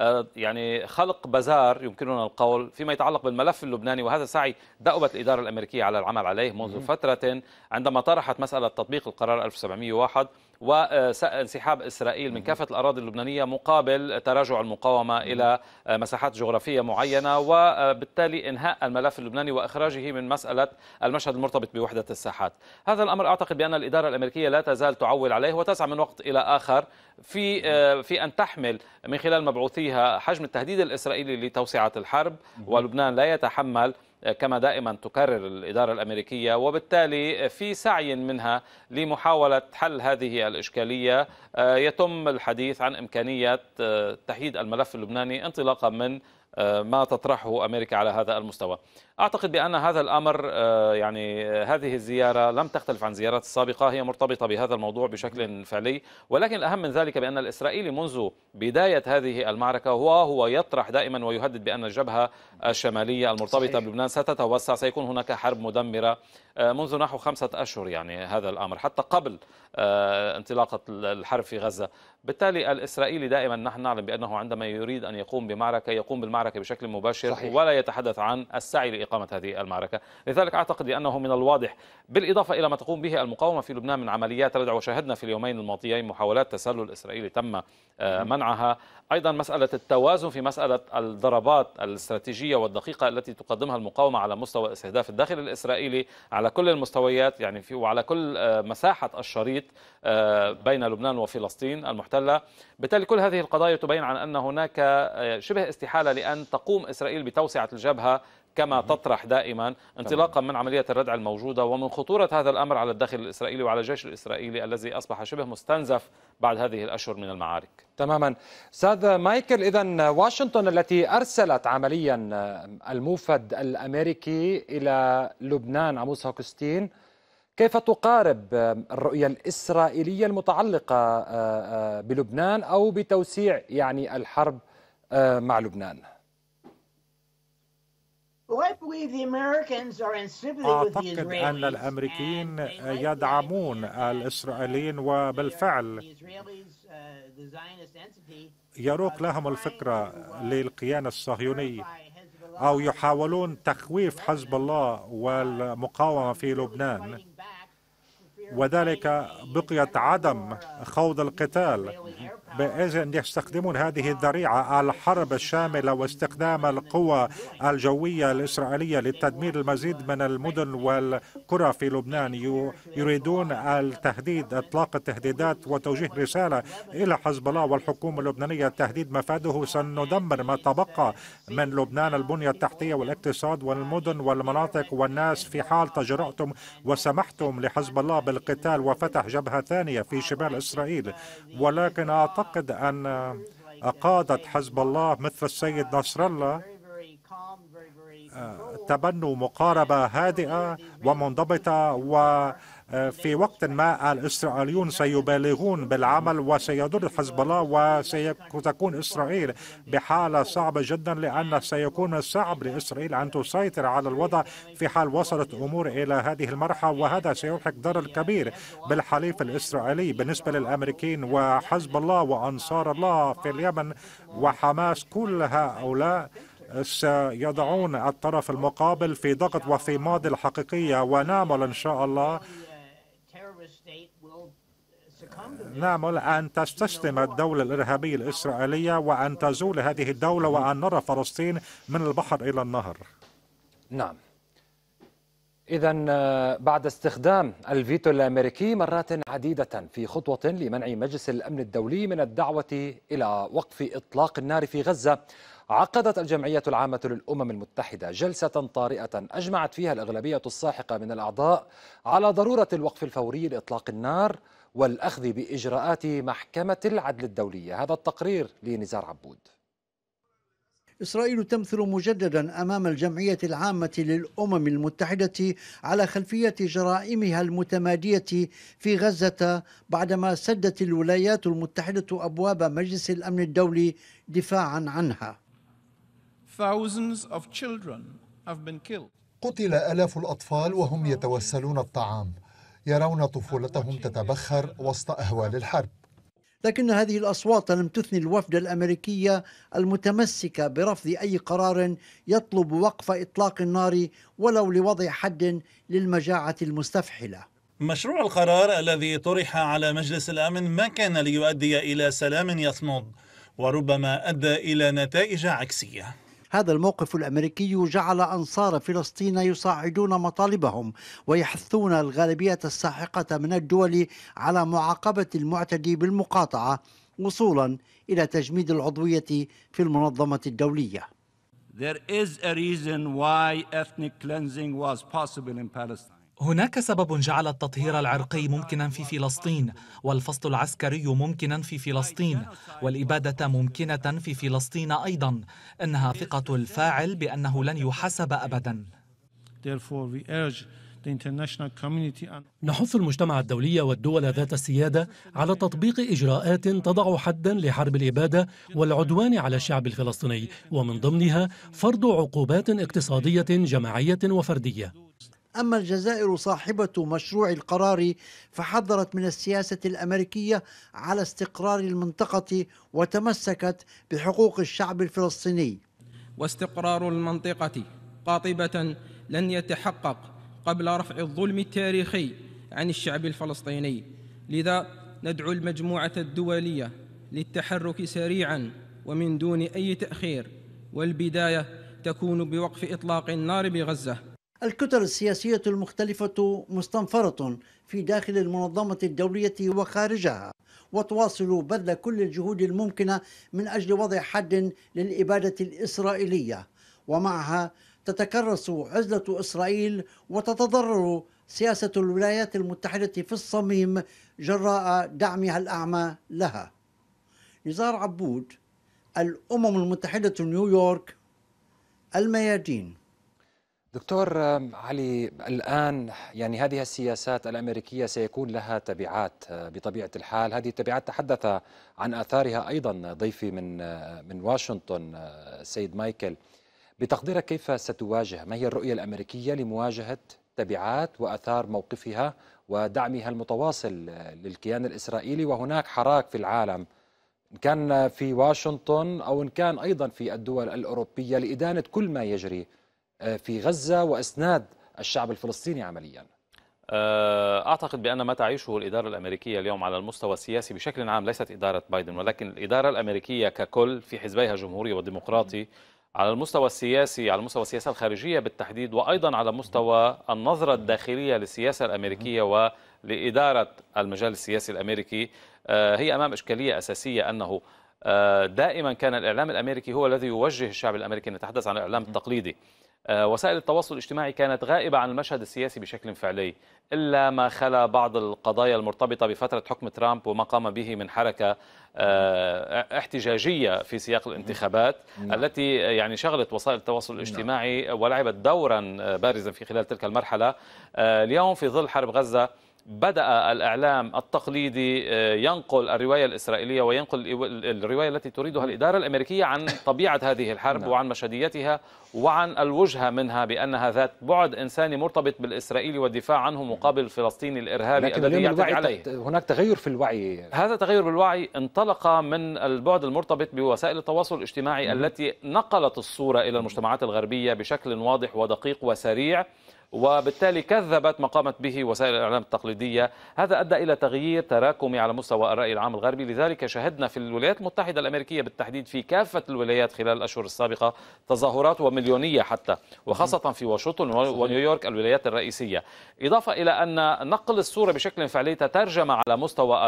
Speaker 3: آه، يعني خلق بازار يمكننا القول فيما يتعلق بالملف اللبناني وهذا سعي دأبت الإدارة الأمريكية على العمل عليه منذ فترة عندما طرحت مسألة تطبيق القرار 1701 وانسحاب إسرائيل من كافة الأراضي اللبنانية مقابل تراجع المقاومة إلى مساحات جغرافية معينة وبالتالي إنهاء الملف اللبناني وإخراجه من مسألة المشهد المرتبط بوحدة الساحات هذا الأمر أعتقد بأن الإدارة الأمريكية لا تزال تعول عليه وتسعى من وقت إلى آخر في آه، في أن تحمل من خلال مبعوثيها حجم التهديد الإسرائيلي لتوسعة الحرب ولبنان لا يتحمل كما دائما تكرر الإدارة الأمريكية وبالتالي في سعي منها لمحاولة حل هذه الإشكالية آه، يتم الحديث عن إمكانية آه، تحييد الملف اللبناني انطلاقا من آه، ما تطرحه امريكا على هذا المستوى. اعتقد بان هذا الامر آه، يعني هذه الزياره لم تختلف عن زيارات السابقه هي مرتبطه بهذا الموضوع بشكل فعلي، ولكن الاهم من ذلك بان الاسرائيلي منذ بدايه هذه المعركه هو هو يطرح دائما ويهدد بان الجبهه الشماليه المرتبطه بلبنان ستتوسع سيكون هناك حرب مدمره آه، منذ نحو خمسة أشهر يعني هذا الأمر حتى قبل آه، انطلاقة الحرب في غزة بالتالي الإسرائيلي دائما نحن نعلم بأنه عندما يريد أن يقوم بمعركة يقوم بالمعركة بشكل مباشر صحيح. ولا يتحدث عن السعي لإقامة هذه المعركة لذلك أعتقد أنه من الواضح بالإضافة إلى ما تقوم به المقاومة في لبنان من عمليات ردع وشاهدنا في اليومين الماضيين محاولات تسلل إسرائيلي تم آه، منعها أيضا مسألة التوازن في مسألة الضربات الاستراتيجية والدقيقة التي تقدمها المقاومة على مستوى استهداف الداخل الإسرائيلي على كل المستويات يعني في وعلى كل آه، مساحة الشريط آه، بين لبنان وفلسطين المحتلة بالتالي كل هذه القضايا تبين عن أن هناك آه، شبه استحالة لأن تقوم إسرائيل بتوسعة الجبهة كما تطرح دائما انطلاقا من عملية الردع الموجودة ومن خطورة هذا الأمر على الداخل الإسرائيلي وعلى الجيش الإسرائيلي الذي أصبح شبه مستنزف
Speaker 1: بعد هذه الأشهر من المعارك تماما استاذ مايكل إذا واشنطن التي أرسلت عمليا آه، الموفد الأمريكي إلى لبنان عموس هوكستين كيف تقارب آه، الرؤية الإسرائيلية المتعلقة آه، بلبنان أو بتوسيع يعني الحرب مع لبنان؟
Speaker 4: أعتقد أن
Speaker 5: الأمريكيين يدعمون الإسرائيليين uh, وبالفعل uh, يروق uh, لهم الفكرة للكيان الصهيوني أو يحاولون تخويف حزب الله والمقاومة في لبنان وذلك بقية عدم خوض القتال بإذن يستخدمون هذه الذريعة الحرب الشاملة واستخدام القوى الجوية الإسرائيلية للتدمير المزيد من المدن والقرى في لبنان يريدون التهديد إطلاق التهديدات وتوجيه رسالة إلى حزب الله والحكومة اللبنانية التهديد مفاده سندمر ما تبقى من لبنان البنية التحتية والاقتصاد والمدن والمناطق والناس في حال تجرأتم وسمحتم لحزب الله بال القتال وفتح جبهة ثانية في شمال إسرائيل ولكن أعتقد أن قادة حزب الله مثل السيد نصر الله آه، تبنوا مقاربة هادئة ومنضبطة و. في وقت ما الإسرائيليون سيبالغون بالعمل وسيضر حزب الله وستكون إسرائيل بحالة صعبة جدا لأن سيكون صعب لإسرائيل أن تسيطر على الوضع في حال وصلت أمور إلى هذه المرحلة وهذا سيلحق ضرر كبير بالحليف الإسرائيلي بالنسبة للأمريكيين وحزب الله وأنصار الله في اليمن وحماس كل هؤلاء سيضعون الطرف المقابل في ضغط وفي ماضي الحقيقية ونامل إن شاء الله نعم أن تستسلم الدولة الإرهابية الإسرائيلية وأن تزول هذه الدولة وأن نرى فلسطين من البحر إلى النهر
Speaker 1: نعم إذا آه، بعد استخدام الفيتو الأمريكي مرات عديدة في خطوة لمنع مجلس الأمن الدولي من الدعوة إلى وقف إطلاق النار في غزة عقدت الجمعية العامة للأمم المتحدة جلسة طارئة أجمعت فيها الأغلبية الساحقة من الأعضاء على ضرورة الوقف الفوري لإطلاق النار والأخذ بإجراءات محكمة العدل الدولية هذا التقرير لنزار عبود
Speaker 4: إسرائيل تمثل مجددا أمام الجمعية العامة للأمم المتحدة على خلفية جرائمها المتمادية في غزة بعدما سدت الولايات المتحدة أبواب مجلس الأمن الدولي دفاعا عنها Thousands of children have been killed. قتل آلاف الأطفال وهم يتوسلون الطعام يرون طفولتهم تتبخر وسط أهوال الحرب لكن هذه الأصوات لم تثني الوفد الأمريكية المتمسكة برفض أي قرار يطلب وقف إطلاق النار ولو لوضع حد للمجاعة المستفحلة
Speaker 2: مشروع القرار الذي طرح على مجلس الأمن ما كان ليؤدي إلى سلام يصمد وربما أدى إلى نتائج عكسية
Speaker 4: هذا الموقف الأمريكي جعل أنصار فلسطين يصاعدون مطالبهم ويحثون الغالبية الساحقة من الدول على معاقبة المعتدي بالمقاطعة وصولا إلى تجميد العضوية في المنظمة الدولية
Speaker 1: There is a reason why ethnic cleansing was possible in Palestine.
Speaker 3: هناك سبب جعل التطهير العرقي ممكنا في فلسطين والفصل العسكري ممكنا في فلسطين والإبادة ممكنة في فلسطين أيضا إنها ثقة الفاعل بأنه لن يحاسب أبدا نحث المجتمع الدولي والدول ذات السيادة على تطبيق
Speaker 2: إجراءات تضع حدا لحرب الإبادة والعدوان على الشعب الفلسطيني ومن ضمنها فرض عقوبات اقتصادية جماعية وفردية
Speaker 4: أما الجزائر صاحبة مشروع القرار فحذرت من السياسة الأمريكية على استقرار المنطقة وتمسكت بحقوق الشعب الفلسطيني
Speaker 1: واستقرار المنطقة قاطبة لن يتحقق قبل رفع الظلم التاريخي عن الشعب الفلسطيني لذا ندعو المجموعة الدولية للتحرك سريعا ومن دون أي تأخير والبداية تكون بوقف إطلاق النار بغزة
Speaker 4: الكتل السياسية المختلفة مستنفرة في داخل المنظمة الدولية وخارجها وتواصل بذل كل الجهود الممكنة من أجل وضع حد للإبادة الإسرائيلية ومعها تتكرس عزلة إسرائيل وتتضرر سياسة الولايات المتحدة في الصميم جراء دعمها الأعمى لها نزار عبود الأمم المتحدة نيويورك الميادين دكتور علي الآن
Speaker 1: يعني هذه السياسات الأمريكية سيكون لها تبعات آه، بطبيعة الحال هذه التبعات تحدث عن آثارها أيضا ضيفي من آه، من واشنطن آه، سيد مايكل بتقديرك كيف ستواجه ما هي الرؤية الأمريكية لمواجهة تبعات وآثار موقفها ودعمها المتواصل للكيان الإسرائيلي وهناك حراك في العالم إن كان في واشنطن أو إن كان أيضا في الدول الأوروبية لإدانة كل ما يجري آه، في غزة وإسناد الشعب الفلسطيني عملياً
Speaker 3: آه، أعتقد بأن ما تعيشه الإدارة الأمريكية اليوم على المستوى السياسي بشكل عام ليست إدارة بايدن ولكن الإدارة الأمريكية ككل في حزبيها الجمهوري والديمقراطي على المستوى السياسي على مستوى السياسة الخارجية بالتحديد وأيضا على مستوى النظرة الداخلية للسياسة الأمريكية ولإدارة المجال السياسي الأمريكي آه، هي أمام إشكالية أساسية أنه دائما كان الإعلام الأمريكي هو الذي يوجه الشعب الأمريكي نتحدث عن الإعلام التقليدي آه، وسائل التواصل الاجتماعي كانت غائبة عن المشهد السياسي بشكل فعلي إلا ما خلا بعض القضايا المرتبطة بفترة حكم ترامب وما قام به من حركة آه، احتجاجية في سياق الانتخابات نعم. التي آه، يعني شغلت وسائل التواصل نعم. الاجتماعي ولعبت دورا بارزا في خلال تلك المرحلة اليوم في ظل حرب غزة بدأ الإعلام التقليدي آه، ينقل الرواية الإسرائيلية وينقل الرواية التي تريدها نعم. الإدارة الأمريكية عن (coughs) طبيعة هذه الحرب نعم. وعن مشهديتها وعن الوجهة منها بأنها ذات بعد إنساني مرتبط بالاسرائيلي والدفاع عنه نعم. مقابل الفلسطيني الإرهابي لكن الذي يعتدي عليه
Speaker 1: هناك تغير في الوعي هذا
Speaker 3: تغير بالوعي انطلق من البعد المرتبط بوسائل التواصل الاجتماعي التي نقلت الصورة إلى المجتمعات الغربية بشكل واضح ودقيق وسريع وبالتالي كذبت ما قامت به وسائل الإعلام التقليدية هذا أدى إلى تغيير تراكمي على مستوى الرأي العام الغربي لذلك شهدنا في الولايات المتحدة الأمريكية بالتحديد في كافة الولايات خلال الأشهر السابقة تظاهرات ومليونية حتى وخاصة في واشنطن ونيويورك الولايات الرئيسية إضافة إلى أن نقل الصورة بشكل فعلي تترجم على مستوى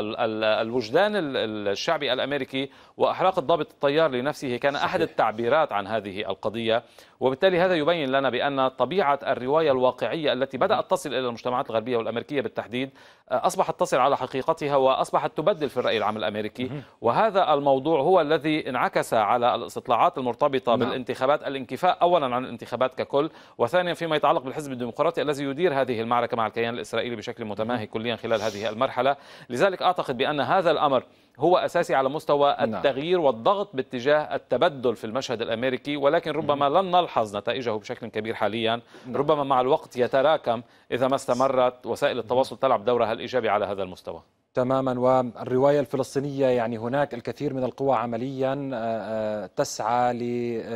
Speaker 3: الوجدان الشعبي الأمريكي وإحراق الضابط الطيار لنفسه كان أحد التعبيرات عن هذه القضية وبالتالي هذا يبين لنا بأن طبيعة الرواية الواقعية الواقعية التي بدأت تصل إلى المجتمعات الغربية والأمريكية بالتحديد آه، أصبحت تصل على حقيقتها وأصبحت تبدل في الرأي العام الأمريكي وهذا الموضوع هو الذي انعكس على الاستطلاعات المرتبطة نعم. بالانتخابات الانكفاء أولا عن الانتخابات ككل وثانيا فيما يتعلق بالحزب الديمقراطي الذي يدير هذه المعركة مع الكيان الإسرائيلي بشكل متماهي كليا خلال هذه المرحلة لذلك أعتقد بأن هذا الأمر هو أساسي على مستوى نعم. التغيير والضغط باتجاه التبدل في المشهد الأمريكي ولكن ربما لن نلحظ نتائجه بشكل كبير حاليا نعم. ربما مع الوقت يتراكم إذا ما استمرت وسائل التواصل تلعب دورها الإيجابي على هذا المستوى
Speaker 1: تماما والرواية الفلسطينية يعني هناك الكثير من القوى عمليا آه، آه، تسعى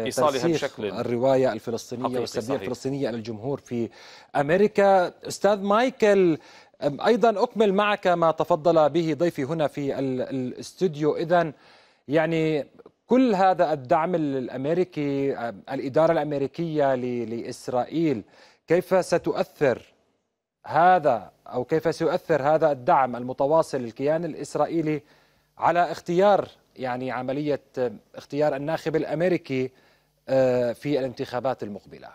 Speaker 1: لترسيخ الرواية الفلسطينية والسرديه الفلسطينية للجمهور في أمريكا أستاذ مايكل ايضا اكمل معك ما تفضل به ضيفي هنا في الاستوديو اذا يعني كل هذا الدعم الامريكي الاداره الامريكيه لاسرائيل كيف ستؤثر هذا او كيف سيؤثر هذا الدعم المتواصل للكيان الاسرائيلي على اختيار يعني عمليه اختيار الناخب الامريكي آه، في الانتخابات المقبله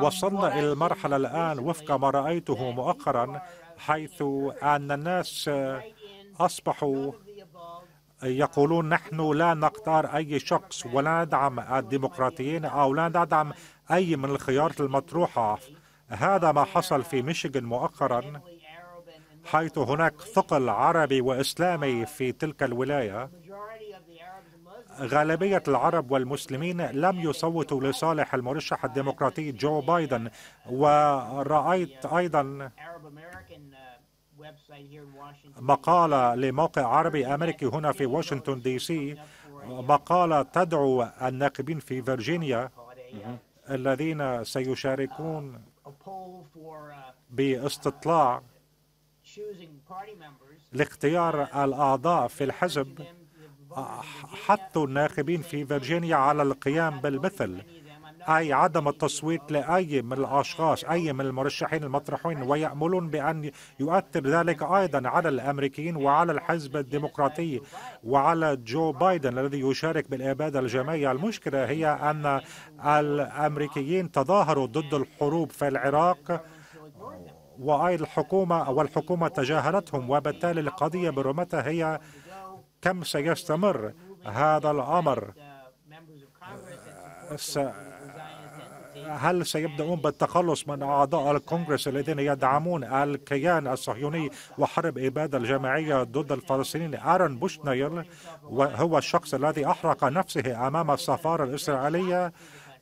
Speaker 5: وصلنا إلى المرحلة الآن وفق ما رأيته مؤخرا uh, حيث أن الناس أصبحوا يقولون uh, نحن لا نختار أي شخص ولا ندعم الديمقراطيين أو لا ندعم أي من الخيارات المطروحة هذا ما حصل في ميشيغان مؤخرا حيث هناك ثقل عربي وإسلامي في تلك الولاية uh, غالبية العرب والمسلمين لم يصوتوا لصالح المرشح الديمقراطي جو بايدن ورأيت أيضا مقالة لموقع عربي أمريكي هنا في واشنطن دي سي مقالة تدعو الناخبين في فيرجينيا الذين سيشاركون باستطلاع لاختيار الأعضاء في الحزب حثوا الناخبين في فيرجينيا على القيام بالمثل أي عدم التصويت لأي من الأشخاص أي من المرشحين المطرحين ويأملون بأن يؤثر ذلك أيضا على الأمريكيين وعلى الحزب الديمقراطي وعلى جو بايدن الذي يشارك بالإبادة الجماعية المشكلة هي أن الأمريكيين تظاهروا ضد الحروب في العراق وأي الحكومة والحكومة تجاهلتهم وبالتالي القضية برمتها هي كم سيستمر هذا الأمر آه، هل سيبدأون بالتخلص من أعضاء الكونغرس الذين يدعمون الكيان الصهيوني وحرب إبادة الجماعية ضد الفلسطينيين آرن بوشنايل وهو الشخص الذي أحرق نفسه أمام السفارة الإسرائيلية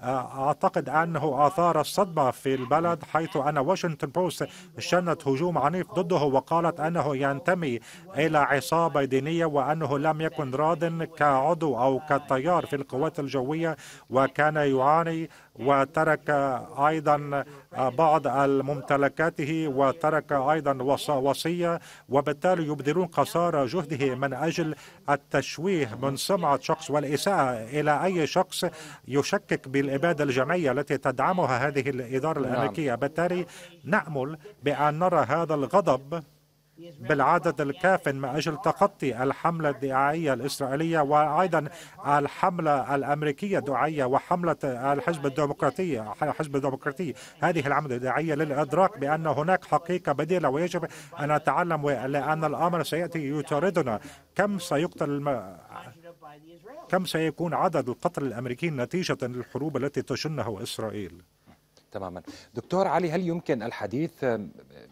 Speaker 5: أعتقد أنه أثار الصدمة في البلد حيث أن واشنطن بوست شنت هجوم عنيف ضده وقالت أنه ينتمي إلى عصابة دينية وأنه لم يكن راض كعضو أو كطيار في القوات الجوية وكان يعاني وترك أيضا آه، بعض ممتلكاته وترك أيضا وصية وبالتالي يبذلون قصارى جهده من أجل التشويه من سمعة شخص والإساءة إلى أي شخص يشكك بالإبادة الجمعية التي تدعمها هذه الإدارة نعم. الأمريكية بالتالي نأمل بأن نرى هذا الغضب بالعدد الكاف من أجل تخطي الحملة الدعائية الإسرائيلية وأيضا الحملة الأمريكية الدعائية وحملة الحزب الديمقراطي الحزب الديمقراطي هذه العملة الدعائية للإدراك بأن هناك حقيقة بديلة ويجب أن نتعلم لأن الأمر سيأتي يطاردنا كم سيقتل الم... كم سيكون عدد القتل الأمريكيين نتيجة للحروب التي تشنها إسرائيل؟ تماما دكتور علي هل يمكن الحديث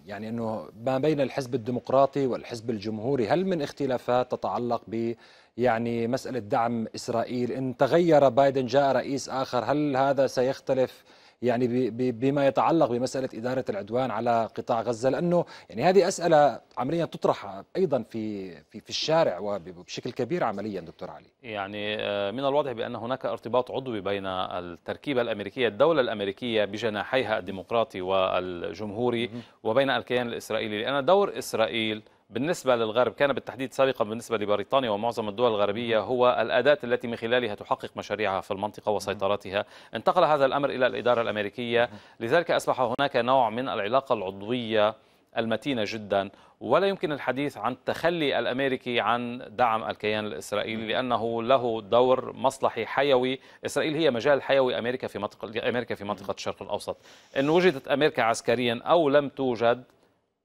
Speaker 1: يعني أنه ما بين الحزب الديمقراطي والحزب الجمهوري هل من اختلافات تتعلق ب يعني مسألة دعم إسرائيل إن تغير بايدن جاء رئيس آخر هل هذا سيختلف يعني بما يتعلق بمساله اداره العدوان على قطاع غزه لانه يعني هذه اسئله عمليا تطرح ايضا في في في الشارع وبشكل كبير عمليا دكتور علي.
Speaker 3: يعني آه، من الواضح بان هناك ارتباط عضوي بين التركيبه الامريكيه الدوله الامريكيه بجناحيها الديمقراطي والجمهوري وبين الكيان الاسرائيلي لان دور اسرائيل بالنسبة للغرب كان بالتحديد سابقا بالنسبة لبريطانيا ومعظم الدول الغربية هو الأداة التي من خلالها تحقق مشاريعها في المنطقة وسيطرتها انتقل هذا الأمر إلى الإدارة الأمريكية لذلك أصبح هناك نوع من العلاقة العضوية المتينة جدا ولا يمكن الحديث عن التخلي الأمريكي عن دعم الكيان الإسرائيلي لأنه له دور مصلحي حيوي إسرائيل هي مجال حيوي أمريكا في منطقة أمريكا في منطقة الشرق الأوسط إن وجدت أمريكا عسكريا أو لم توجد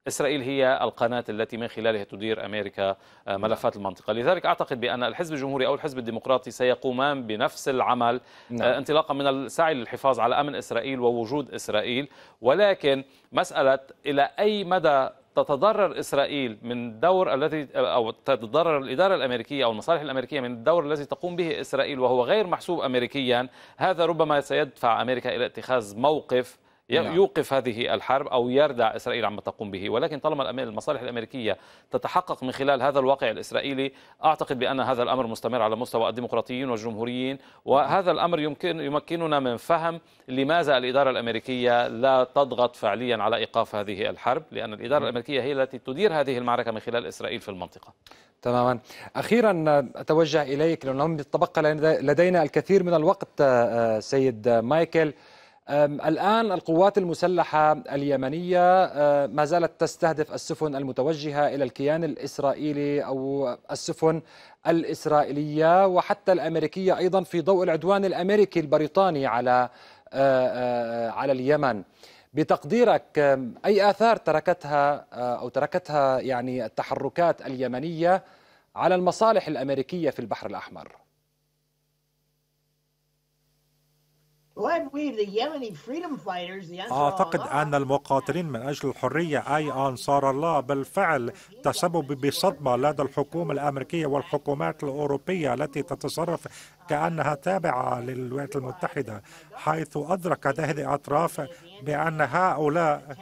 Speaker 3: إسرائيل هي القناة التي من خلالها تدير أمريكا آه، ملفات المنطقة لذلك أعتقد بأن الحزب الجمهوري أو الحزب الديمقراطي سيقومان بنفس العمل آه، نعم. انطلاقا من السعي للحفاظ على أمن إسرائيل ووجود إسرائيل ولكن مسألة إلى أي مدى تتضرر اسرائيل من الدور الذي آه، او تتضرر الاداره الامريكيه او المصالح الامريكيه من الدور الذي تقوم به اسرائيل وهو غير محسوب امريكيا هذا ربما سيدفع امريكا الى اتخاذ موقف نعم. يوقف هذه الحرب أو يردع إسرائيل عما تقوم به ولكن طالما المصالح الأمريكية تتحقق من خلال هذا الواقع الإسرائيلي أعتقد بأن هذا الأمر مستمر على مستوى الديمقراطيين والجمهوريين وهذا الأمر يمكن يمكننا من فهم لماذا الإدارة الأمريكية لا تضغط فعليا على إيقاف هذه الحرب لأن الإدارة نعم. الأمريكية هي التي تدير هذه المعركة من خلال إسرائيل في المنطقة
Speaker 1: تماما أخيرا أتوجه إليك لأنه تبقى لدينا الكثير من الوقت آه، سيد مايكل الآن القوات المسلحة اليمنية ما زالت تستهدف السفن المتوجهة إلى الكيان الإسرائيلي أو السفن الإسرائيلية وحتى الأمريكية أيضا في ضوء العدوان الأمريكي البريطاني على على اليمن بتقديرك أي آثار تركتها أو تركتها يعني التحركات اليمنية على المصالح الأمريكية في البحر الأحمر؟
Speaker 4: أعتقد
Speaker 5: أن المقاتلين من أجل الحرية أي أنصار الله بالفعل تسبب بصدمة لدى الحكومة الأمريكية والحكومات الأوروبية التي تتصرف كأنها تابعة للولايات المتحدة حيث أدركت هذه الأطراف بأن هؤلاء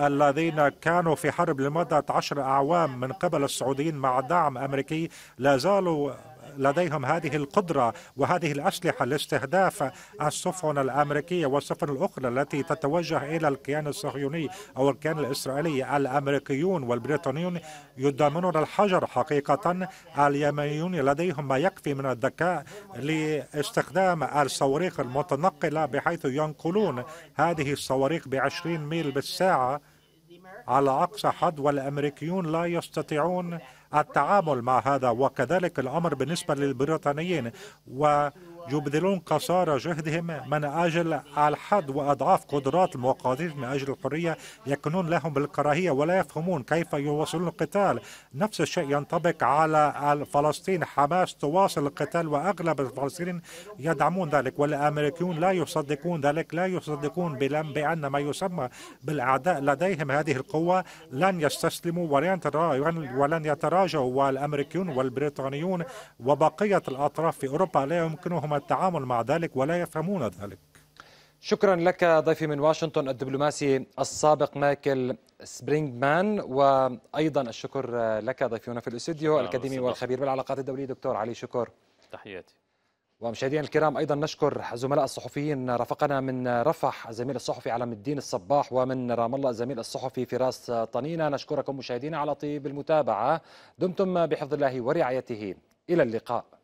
Speaker 5: الذين كانوا في حرب لمدة عشر أعوام من قبل السعوديين مع دعم أمريكي لا زالوا لديهم هذه القدرة وهذه الأسلحة لاستهداف السفن الأمريكية والسفن الأخرى التي تتوجه إلى الكيان الصهيوني أو الكيان الإسرائيلي الأمريكيون والبريطانيون يدمرون الحجر حقيقة اليمنيون لديهم ما يكفي من الذكاء لاستخدام الصواريخ المتنقلة بحيث ينقلون هذه الصواريخ بعشرين ميل بالساعة على أقصى حد والأمريكيون لا يستطيعون التعامل مع هذا وكذلك الأمر بالنسبة للبريطانيين و يبذلون قصارى جهدهم من أجل الحد وأضعاف قدرات المقاتلين من أجل الحرية يكنون لهم بالكراهية ولا يفهمون كيف يواصلون القتال نفس الشيء ينطبق على فلسطين حماس تواصل القتال وأغلب الفلسطينيين يدعمون ذلك والأمريكيون لا يصدقون ذلك لا يصدقون بأن ما يسمى بالأعداء لديهم هذه القوة لن يستسلموا ولن يتراجعوا والأمريكيون والبريطانيون وبقية الأطراف في أوروبا لا يمكنهم التعامل مع ذلك ولا يفهمون ذلك شكرا لك ضيفي من واشنطن الدبلوماسي السابق
Speaker 1: مايكل سبرينغمان وايضا الشكر لك ضيفنا في الاستوديو الاكاديمي والخبير بالعلاقات الدوليه دكتور علي شكر تحياتي ومشاهدينا الكرام ايضا نشكر زملاء الصحفيين رافقنا من رفح زميل الصحفي علم الدين الصباح ومن رام الله زميل الصحفي فراس طنينه نشكركم مشاهدينا على طيب المتابعه دمتم بحفظ الله ورعايته الى اللقاء